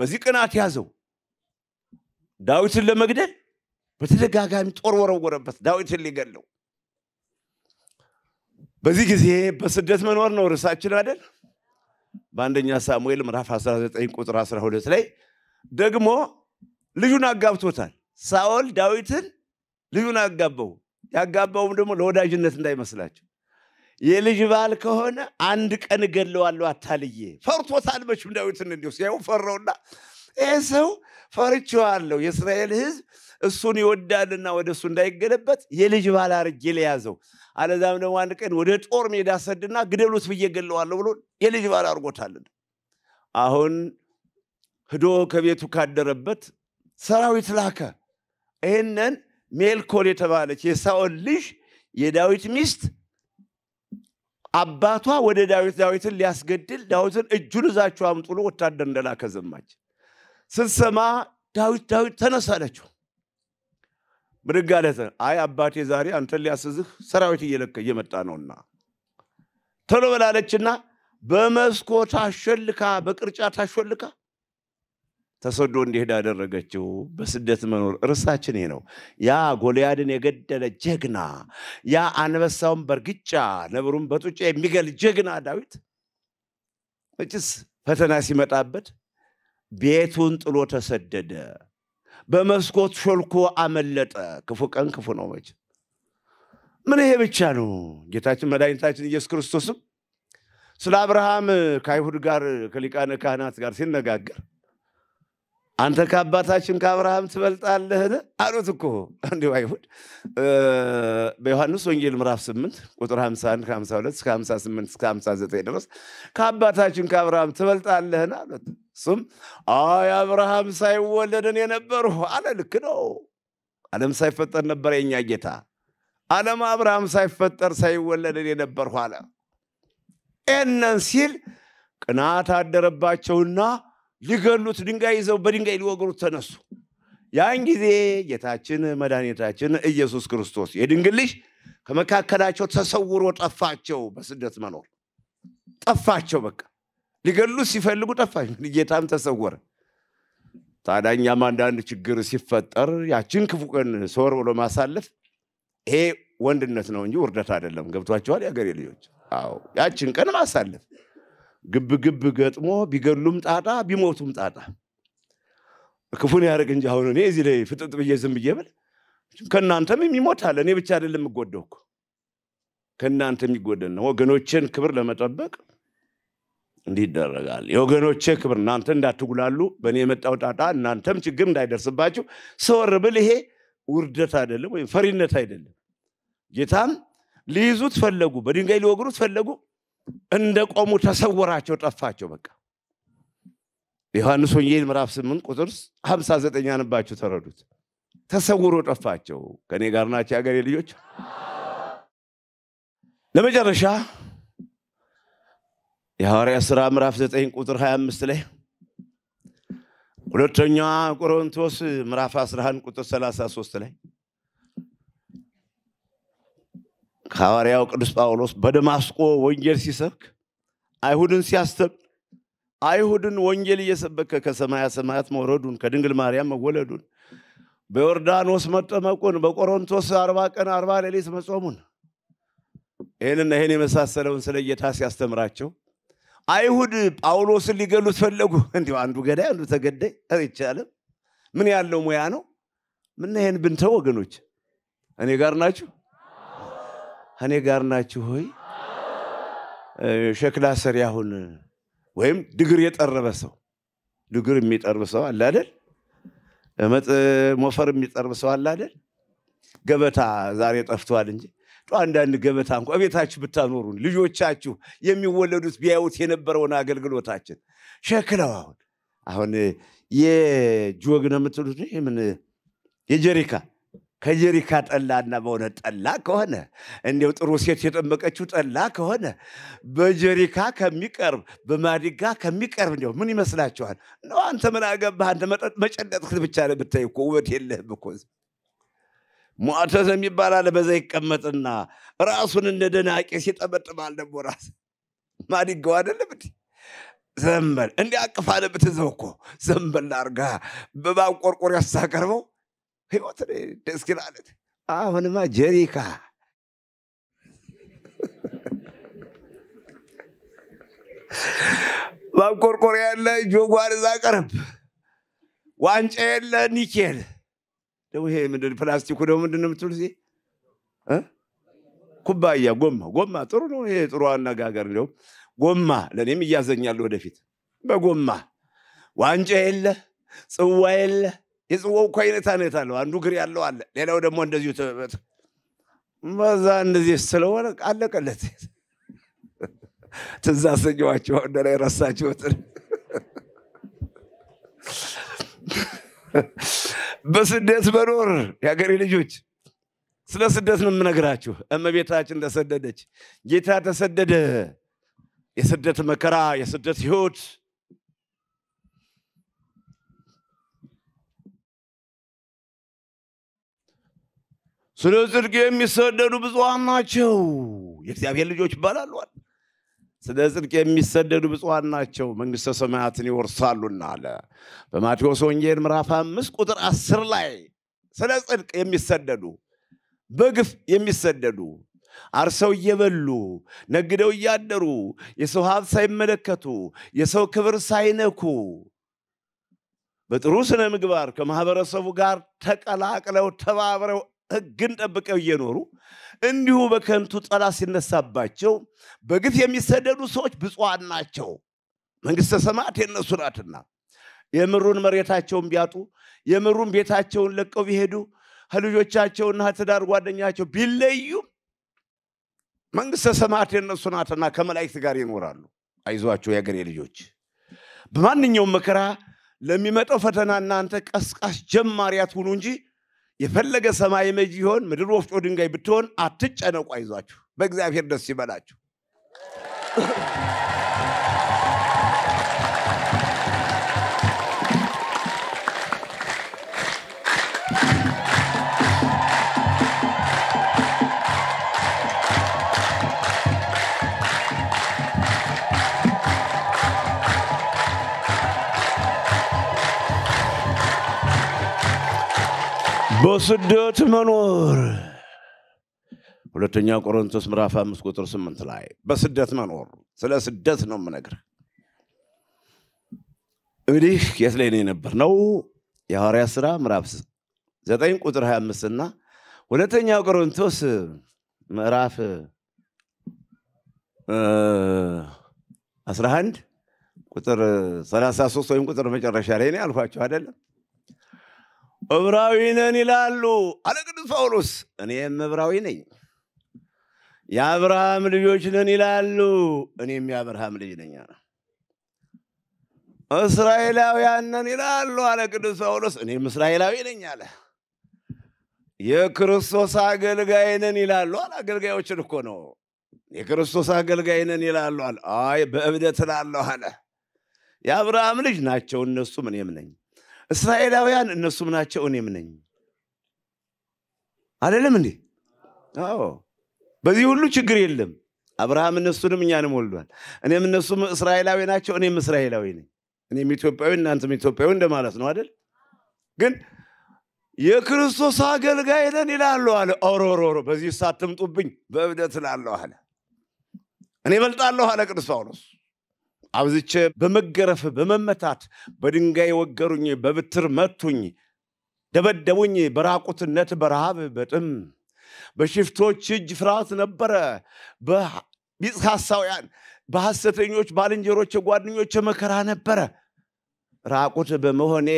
በዚህ ቅናት ያዘው ዳዊትን ለመግደል በተደጋጋሚ ጦር ወረወረበት ዳዊትን ሊገለው። በዚህ ጊዜ በስደት መኖር ነው ርሳችን አይደል? በአንደኛ ሳሙኤል ምዕራፍ 19 ቁጥር 12 ላይ ደግሞ ልጁን አጋብቶታል። ሳኦል ዳዊትን ልጁን አጋባው። ያጋባውም ደግሞ ለወዳጅነት እንዳይመስላቸው የልጅ ባል ከሆነ አንድ ቀን እገለዋለሁ አታልዬ። ፈርቶታል መቼም ዳዊትን እንዲሁ ሲያዩ ፈረውና ይህ ሰው ፈርቼዋለሁ፣ የእስራኤል ህዝብ እሱን ይወዳልና ወደ እሱ እንዳይገለበት የልጅ ባል አርጌ ለያዘው አለዛም ደግሞ አንድ ቀን ወደ ጦር ሜዳ ሰድና ግደሉት ብዬ ገለዋለሁ ብሎ የልጅ ባል አድርጎታልን አሁን ህዶ ከቤቱ ካደረበት ሰራዊት ላከ ይህንን ሜልኮል የተባለች የሳኦል ልጅ የዳዊት ሚስት አባቷ ወደ ዳዊት ዳዊትን ሊያስገድል ዳዊትን እጁን እዛችሁ አምጡሎ ወታደር እንደላከ ዘማች ስትሰማ ዳዊት ዳዊት ተነሳለችው ብድግ አይ አባቴ ዛሬ አንተን ሊያስዝህ ሰራዊት እየለከ እየመጣ ነውና ቶሎ በላለችና በመስኮት አሸልካ በቅርጫት አሸልካ ተሰዶ እንዲሄድ አደረገችው። በስደት መኖር እርሳችን ይሄ ነው። ያ ጎልያድን የገደለ ጀግና፣ ያ አንበሳውን በእርግጫ ነብሩን በጡጫ የሚገል ጀግና ዳዊት እጭስ ፈተና ሲመጣበት ቤቱን ጥሎ ተሰደደ። በመስኮት ሾልኮ አመለጠ። ክፉ ቀን ክፉ ነው መች ምን ይሄ ብቻ ነው። ጌታችን መድኃኒታችን ኢየሱስ ክርስቶስም ስለ አብርሃም ከአይሁድ ጋር ከሊቃነ ካህናት ጋር ሲነጋገር አንተ ከአባታችን ከአብርሃም ትበልጣለህን አሉት እኮ እንዲ አይሁድ። በዮሐንስ ወንጌል ምዕራፍ 8 ቁጥር 51 52 እስከ 58 እስከ 59 ድረስ ከአባታችን ከአብርሃም ትበልጣለህን አሉት። እሱም አይ አብርሃም ሳይወለድን የነበሩ አለ። ልክ ነው። ዓለም ሳይፈጠር ነበር የእኛ ጌታ። ዓለም አብርሃም ሳይፈጠር ሳይወለድን እኔ አለ። ይህንን ሲል ቅናት አደረባቸውና ሊገሉት ድንጋይ ይዘው በድንጋይ ሊወግሩት ተነሱ። ያን ጊዜ ጌታችን መድኃኒታችን ኢየሱስ ክርስቶስ የድንግል ልጅ ከመካከላቸው ተሰውሮ ጠፋቸው። በስደት መኖር ጠፋቸው። በቃ ሊገሉት ሲፈልጉ ጠፋቸው። ጌታም ተሰወረ። ታዳኛም አንዳንድ ችግር ሲፈጠር ያችን ክፉ ቀን ሶር ብሎ ማሳለፍ ይሄ ወንድነት ነው እንጂ ውርደት አይደለም። ገብቷቸዋል? የአገሬ ልጆች። ያችን ቀን ማሳለፍ ግብ ግብ ገጥሞ ቢገሉም ጣጣ ቢሞቱም ጣጣ ክፉን ያደርግ እንጂ አሁን እኔ እዚህ ላይ ፍጥጥ ብዬ ዝም ብዬ ብል ከእናንተም ይሞታል። እኔ ብቻ አይደለም የምጎደው እኮ ከእናንተ የሚጎደል ነው። ወገኖችን ክብር ለመጠበቅ እንዲህ ይደረጋል። የወገኖቼ ክብር እናንተ እንዳትጉላሉ፣ በእኔ የመጣው ጣጣ እናንተም ችግር እንዳይደርስባችሁ ሰወር ብል ይሄ ውርደት አይደለም ወይም ፈሪነት አይደለም። ጌታም ሊይዙት ፈለጉ፣ በድንጋይ ሊወግሩት ፈለጉ። እንደ ቆሙ ተሰወራቸው፣ ጠፋቸው። በቃ ዮሐንስ ወንጌል ምዕራፍ 8 ቁጥር 59 ያንባችሁ ተረዱት። ተሰውሮ ጠፋቸው። ከኔ ጋር ናቸው የአገሬ ልጆች። ለመጨረሻ የሐዋርያ ሥራ ምዕራፍ 9 ቁጥር 25 ላይ ሁለተኛዋ ቆሮንቶስ ምዕራፍ 11 ቁጥር 33 ላይ ከሐዋርያው ቅዱስ ጳውሎስ በደማስቆ ወንጌል ሲሰብክ አይሁድን ሲያስተምር አይሁድን ወንጌል እየሰበከ ከሰማያ ሰማያት መውረዱን ከድንግል ማርያም መወለዱን በዮርዳኖስ መጠመቁን በቆሮንቶስ አርባ ቀን አርባ ሌሊት መጾሙን ይህንና ይህን የመሳሰለውን ስለ ጌታ ሲያስተምራቸው አይሁድ ጳውሎስን ሊገሉት ፈለጉ። እንዲሁ አንዱ ገዳይ አንዱ ተገዳይ አይቻልም። ምን ያለው ሙያ ነው? ምን ይህን ብንተው ወገኖች፣ እኔ ጋር ናችሁ? ከኔ ጋር ናችሁ ሆይ? ሸክላ ሰሪ አሁን ወይም ድግር የጠረበ ሰው ድግር የሚጠርብ ሰው አለ አይደል? መጥ ሞፈር የሚጠርብ ሰው አለ አይደል? ገበታ ዛሬ ጠፍቷል እንጂ ጦ አንዳንድ ገበታ እንኳ ቤታችሁ ብታኖሩን ልጆቻችሁ የሚወለዱት ቢያዩት የነበረውን አገልግሎታችን ሸክለው አሁን አሁን የጆግ ነው የምትሉት ምን የጀሪካ ከጀሪካ ጠላና በእውነት ጠላ ከሆነ እንዲው ጥሩ ሴት የጠመቀችው ጠላ ከሆነ በጀሪካ ከሚቀርብ በማዲጋ ከሚቀርብ እንዲው ምን ይመስላችኋል? ነው አንተ ምን አገባህ? አንተ መጨለጥክት ብቻ ነው ብታይ እኮ ውበት የለህም እኮ። ሙዓተት የሚባል አለ። በዛ ይቀመጥና ራሱን እንደ ደናቄስ ይጠመጥማል። ደግሞ ራስ ማዲጋው አይደለም እንዲህ ዘንበል እንዲህ አቅፋ ብትዘው እኮ ዘንበል አርጋ በማንቆርቆር ያሳቀርበው ህይወት ደስ ይላለት። አሁንማ ጀሪካ ማንቆርቆሪያ ያለ ጆጓር እዛ ቀረብ፣ ዋንጫ የለ፣ ኒኬል ደግሞ ይሄ ምንድን ፕላስቲኩ ደግሞ ምንድን ነው የምትሉት? ኩባያ ጎማ ጎማ ጥሩ ነው። ይሄ ጥሩ አነጋገር እንዲሁም ጎማ ለእኔም እያዘኛለሁ ወደፊት በጎማ ዋንጫ የለ፣ ጽዋ የለ የጽዋው እኮ አይነት አይነት አለው። አንዱ እግር ያለው አለ፣ ሌላው ደግሞ እንደዚሁ በዛ እንደዚህ ስለሆነ አለቀለት። ትዝ አሰኘኋቸው እንደ ላይ ረሳችሁትን በስደት መኖር የሀገሬ ልጆች ስለ ስደት ነው የምነግራችሁ። እመቤታችን ተሰደደች፣ ጌታ ተሰደደ። የስደት መከራ፣ የስደት ህይወት ስለ ጽድቅ የሚሰደዱ ብፁዓን ናቸው የእግዚአብሔር ልጆች ይባላሉ። ስለ ጽድቅ የሚሰደዱ ብፁዓን ናቸው መንግሥተ ሰማያትን ይወርሳሉና አለ። በማቴዎስ ወንጌል ምዕራፍ አምስት ቁጥር አስር ላይ ስለ ጽድቅ የሚሰደዱ በግፍ የሚሰደዱ አርሰው እየበሉ ነግደው እያደሩ የሰው ሀብት ሳይመለከቱ የሰው ክብር ሳይነኩ በጥሩ ስነ ምግባር ከማህበረሰቡ ጋር ተቀላቅለው ተባብረው ህግን ጠብቀው እየኖሩ እንዲሁ በከንቱ ጠላት ሲነሳባቸው በግፍ የሚሰደዱ ሰዎች ብፁዓን ናቸው፣ መንግሥተ ሰማያት የነሱ ናትና። የምሩን መሬታቸውን ቢያጡ የምሩን ቤታቸውን ለቀው ቢሄዱ ከልጆቻቸውና ትዳር ጓደኛቸው ቢለዩ መንግሥተ ሰማያት የነሱ ናትና ከመላእክት ጋር ይኖራሉ። አይዟቸው የአገሬ ልጆች፣ በማንኛውም መከራ ለሚመጣው ፈተና እናንተ ቀስቃስ ጀማሪያት ሁኑ እንጂ የፈለገ ሰማይ መጅ ይሆን ምድር ወፍጮ ድንጋይ ብትሆን አትጨነቁ፣ አይዟችሁ፣ በእግዚአብሔር ደስ ይበላችሁ። በስደት መኖር ሁለተኛ ቆሮንቶስ ምዕራፍ አምስት ቁጥር ስምንት ላይ በስደት መኖር ስለ ስደት ነው የምነግርህ። እንግዲህ የት ላይ ነው የነበርነው? የሐዋርያ ሥራ ምዕራፍ ዘጠኝ ቁጥር 25 እና ሁለተኛ ቆሮንቶስ ምዕራፍ 11 ቁጥር 33 ወይም ቁጥር መጨረሻ ላይ ነው ያልኳቸው አይደለም። ዕብራዊ ነን ይላሉ አለ ቅዱስ ጳውሎስ። እኔም ዕብራዊ ነኝ። የአብርሃም ልጆች ነን ይላሉ። እኔም የአብርሃም ልጅ ነኝ አለ። እስራኤላውያን ነን ይላሉ አለ ቅዱስ ጳውሎስ። እኔም እስራኤላዊ ነኝ አለ። የክርስቶስ አገልጋይ ነን ይላሉ አለ። አገልጋዮችን እኮ ነው የክርስቶስ አገልጋይ ነን ይላሉ አለ። አይ በእብደት እላለሁ አለ። የአብርሃም ልጅ ናቸው እነሱም እኔም ነኝ። እስራኤላውያን እነሱም ናቸው እኔም ነኝ አይደለም እንዴ አዎ በዚህ ሁሉ ችግር የለም አብርሃም እነሱንም እኛንም ወልዷል እኔም እነሱም እስራኤላዊ ናቸው እኔም እስራኤላዊ ነኝ እኔም ኢትዮጵያዊ እናንተም ኢትዮጵያዊ እንደማለት ነው አይደል ግን የክርስቶስ አገልጋይ ነን ይላሉ አለ ኦሮሮሮ በዚህ ሳትምጡብኝ በእብደት ላለሁ አለ እኔ በልጣለሁ አለ ቅዱስ ጳውሎስ አብዝቼ በመገረፍ በመመታት በድንጋይ ወገሩኝ፣ በብትር መቱኝ፣ ደበደቡኝ። በራቁትነት በረሃብ በጥም በሽፍቶች እጅ ፍርሃት ነበረ። በቢጽ ሐሳውያን በሐሰተኞች ባልንጀሮች ጓደኞች መከራ ነበረ። ራቁት በመሆኔ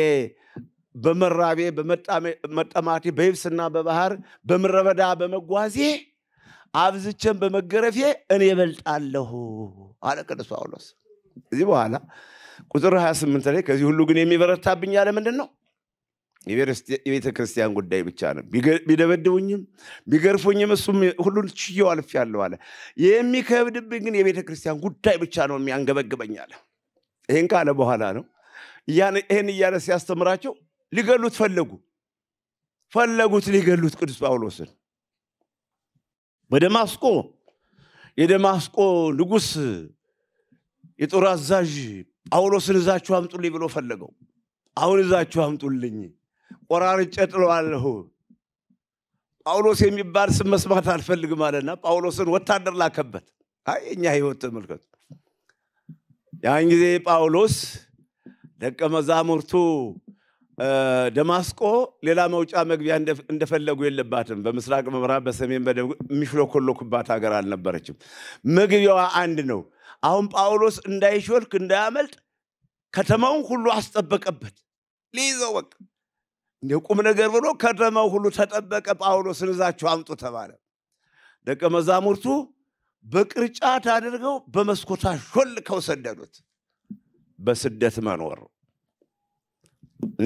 በመራቤ በመጠማቴ በየብስና በባህር በምረበዳ በመጓዜ አብዝቼን በመገረፌ እኔ እበልጣለሁ አለ ቅዱስ ጳውሎስ። ከዚህ በኋላ ቁጥር 28 ላይ ከዚህ ሁሉ ግን የሚበረታብኝ ያለ ምንድን ነው? የቤተ ክርስቲያን ጉዳይ ብቻ ነው። ቢደበድቡኝም ቢገርፉኝም እሱም ሁሉን አልፍ ያለው አለ። የሚከብድብኝ ግን የቤተ ክርስቲያን ጉዳይ ብቻ ነው የሚያንገበግበኝ አለ። ይህን ካለ በኋላ ነው ይህን እያለ ሲያስተምራቸው ሊገሉት ፈለጉ። ፈለጉት ሊገሉት ቅዱስ ጳውሎስን በደማስቆ የደማስቆ ንጉሥ የጦር አዛዥ ጳውሎስን እዛችሁ አምጡልኝ ብሎ ፈለገው። አሁን እዛችሁ አምጡልኝ፣ ቆራርጬ ጥለዋለሁ። ጳውሎስ የሚባል ስም መስማት አልፈልግም አለና ጳውሎስን ወታደር ላከበት። አይ እኛ ህይወት ተመልከቱ። ያን ጊዜ ጳውሎስ ደቀ መዛሙርቱ ደማስቆ ሌላ መውጫ መግቢያ እንደፈለጉ የለባትም። በምስራቅ በምዕራብ፣ በሰሜን በደቡብ የሚሽሎኮሎኩባት ሀገር አልነበረችም። መግቢያዋ አንድ ነው። አሁን ጳውሎስ እንዳይሾልክ እንዳያመልጥ ከተማውን ሁሉ አስጠበቀበት። ሊይዘው በቃ እንደ ቁም ነገር ብሎ ከተማው ሁሉ ተጠበቀ። ጳውሎስን እዛችሁ አምጡ ተባለ። ደቀ መዛሙርቱ በቅርጫት አድርገው በመስኮታ ሾልከው ሰደዱት። በስደት መኖር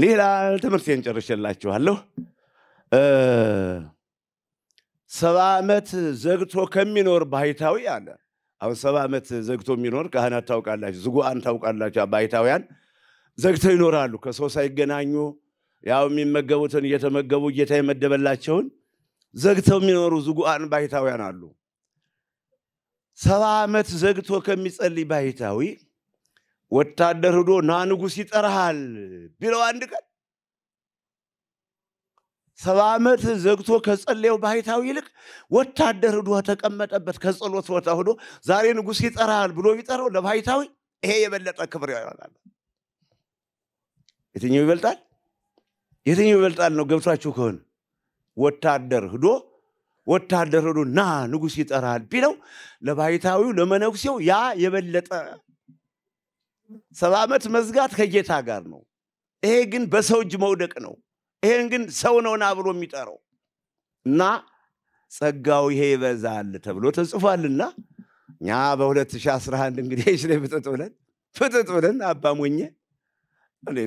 ሌላ ትምህርቴን ጨርሼላችኋለሁ። ሰባ ዓመት ዘግቶ ከሚኖር ባህታዊ አለ አሁን ሰባ ዓመት ዘግቶ የሚኖር ካህናት ታውቃላችሁ፣ ዝጉአን ታውቃላችሁ። ባይታውያን ዘግተው ይኖራሉ። ከሰው ሳይገናኙ ያው የሚመገቡትን እየተመገቡ ጌታ የመደበላቸውን ዘግተው የሚኖሩ ዝጉአን ባይታውያን አሉ። ሰባ ዓመት ዘግቶ ከሚጸልይ ባይታዊ ወታደር ሂዶ ና ንጉሥ ይጠራሃል ቢለው አንድ ቀን ሰባ ዓመት ዘግቶ ከጸለየው ባህታዊ ይልቅ ወታደር ሂዶ ተቀመጠበት ከጸሎት ቦታ ሂዶ ዛሬ ንጉሥ ይጠራል ብሎ ቢጠራው ለባህታዊ ይሄ የበለጠ ክብር ይሆናል። የትኛው ይበልጣል? የትኛው ይበልጣል ነው ገብቷችሁ ከሆነ ወታደር ሂዶ ወታደር ሂዶ ና ንጉሥ ይጠራል ቢለው ለባህታዊው ለመነኩሴው ያ የበለጠ ሰባ ዓመት መዝጋት ከጌታ ጋር ነው። ይሄ ግን በሰው እጅ መውደቅ ነው። ይሄን ግን ሰው ነውና ብሎ የሚጠራው እና ጸጋው ይሄ ይበዛል ተብሎ ተጽፏልና እኛ በ2011 እንግዲህ ይች ላይ ፍጥጥ ብለን ፍጥጥ ብለን አባ ሞኘ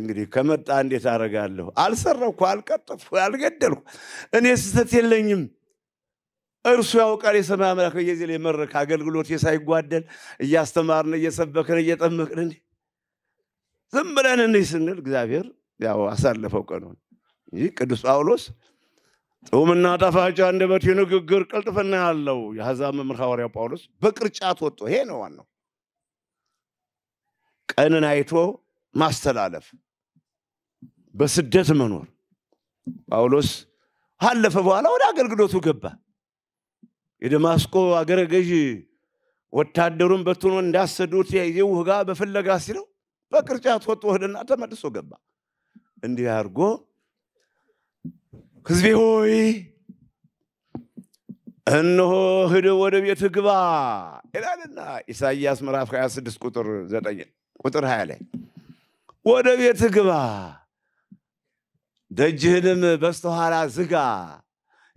እንግዲህ ከመጣ እንዴት አደርጋለሁ? አልሰረኩ፣ አልቀጠፍኩ፣ አልገደልኩ። እኔ ስህተት የለኝም። እርሱ ያውቃል። የሰማይ አምላክ በየዚህ ላይ መረክ አገልግሎት ሳይጓደል እያስተማርን እየሰበክን እየጠመቅን እንዲህ ዝም ብለን እንይ ስንል እግዚአብሔር ያው አሳለፈው ቀኑን ይህ ቅዱስ ጳውሎስ ጥዑምና ጣፋጭ አንደበት ንግግር ቅልጥፍና ያለው የአሕዛብ መምህር ሐዋርያው ጳውሎስ በቅርጫት ወጥቶ ይሄ ነው ዋናው ቀንን አይቶ ማስተላለፍ፣ በስደት መኖር። ጳውሎስ አለፈ በኋላ ወደ አገልግሎቱ ገባ። የደማስቆ አገረ ገዥ ወታደሩን በትኖ እንዳሰዱት የይውህ ጋር በፍለጋ ሲለው በቅርጫት ወጥቶ ወደና ተመልሶ ገባ። እንዲህ አድርጎ ሕዝቤ ሆይ እነሆ ሂድ ወደ ቤት ግባ ይላልና ኢሳይያስ ምዕራፍ 26 ቁጥር 9 ቁጥር 20 ላይ ወደ ቤት ግባ፣ ደጅህንም በስተኋላ ዝጋ፣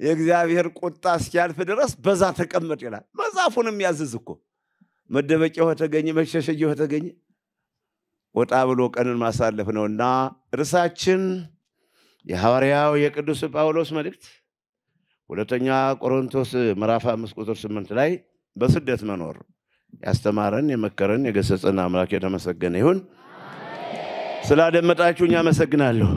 የእግዚአብሔር ቁጣ እስኪያልፍ ድረስ በዛ ተቀመጥ ይላል። መጽሐፉንም ያዝዝ እኮ መደበቂያው ተገኘ፣ መሸሸጊያው ተገኘ። ወጣ ብሎ ቀንን ማሳለፍ ነውና እርሳችን የሐዋርያው የቅዱስ ጳውሎስ መልእክት ሁለተኛ ቆሮንቶስ ምዕራፍ አምስት ቁጥር ስምንት ላይ በስደት መኖር ያስተማረን የመከረን የገሰጸን አምላክ የተመሰገነ ይሁን። ስላደመጣችሁኝ አመሰግናለሁ።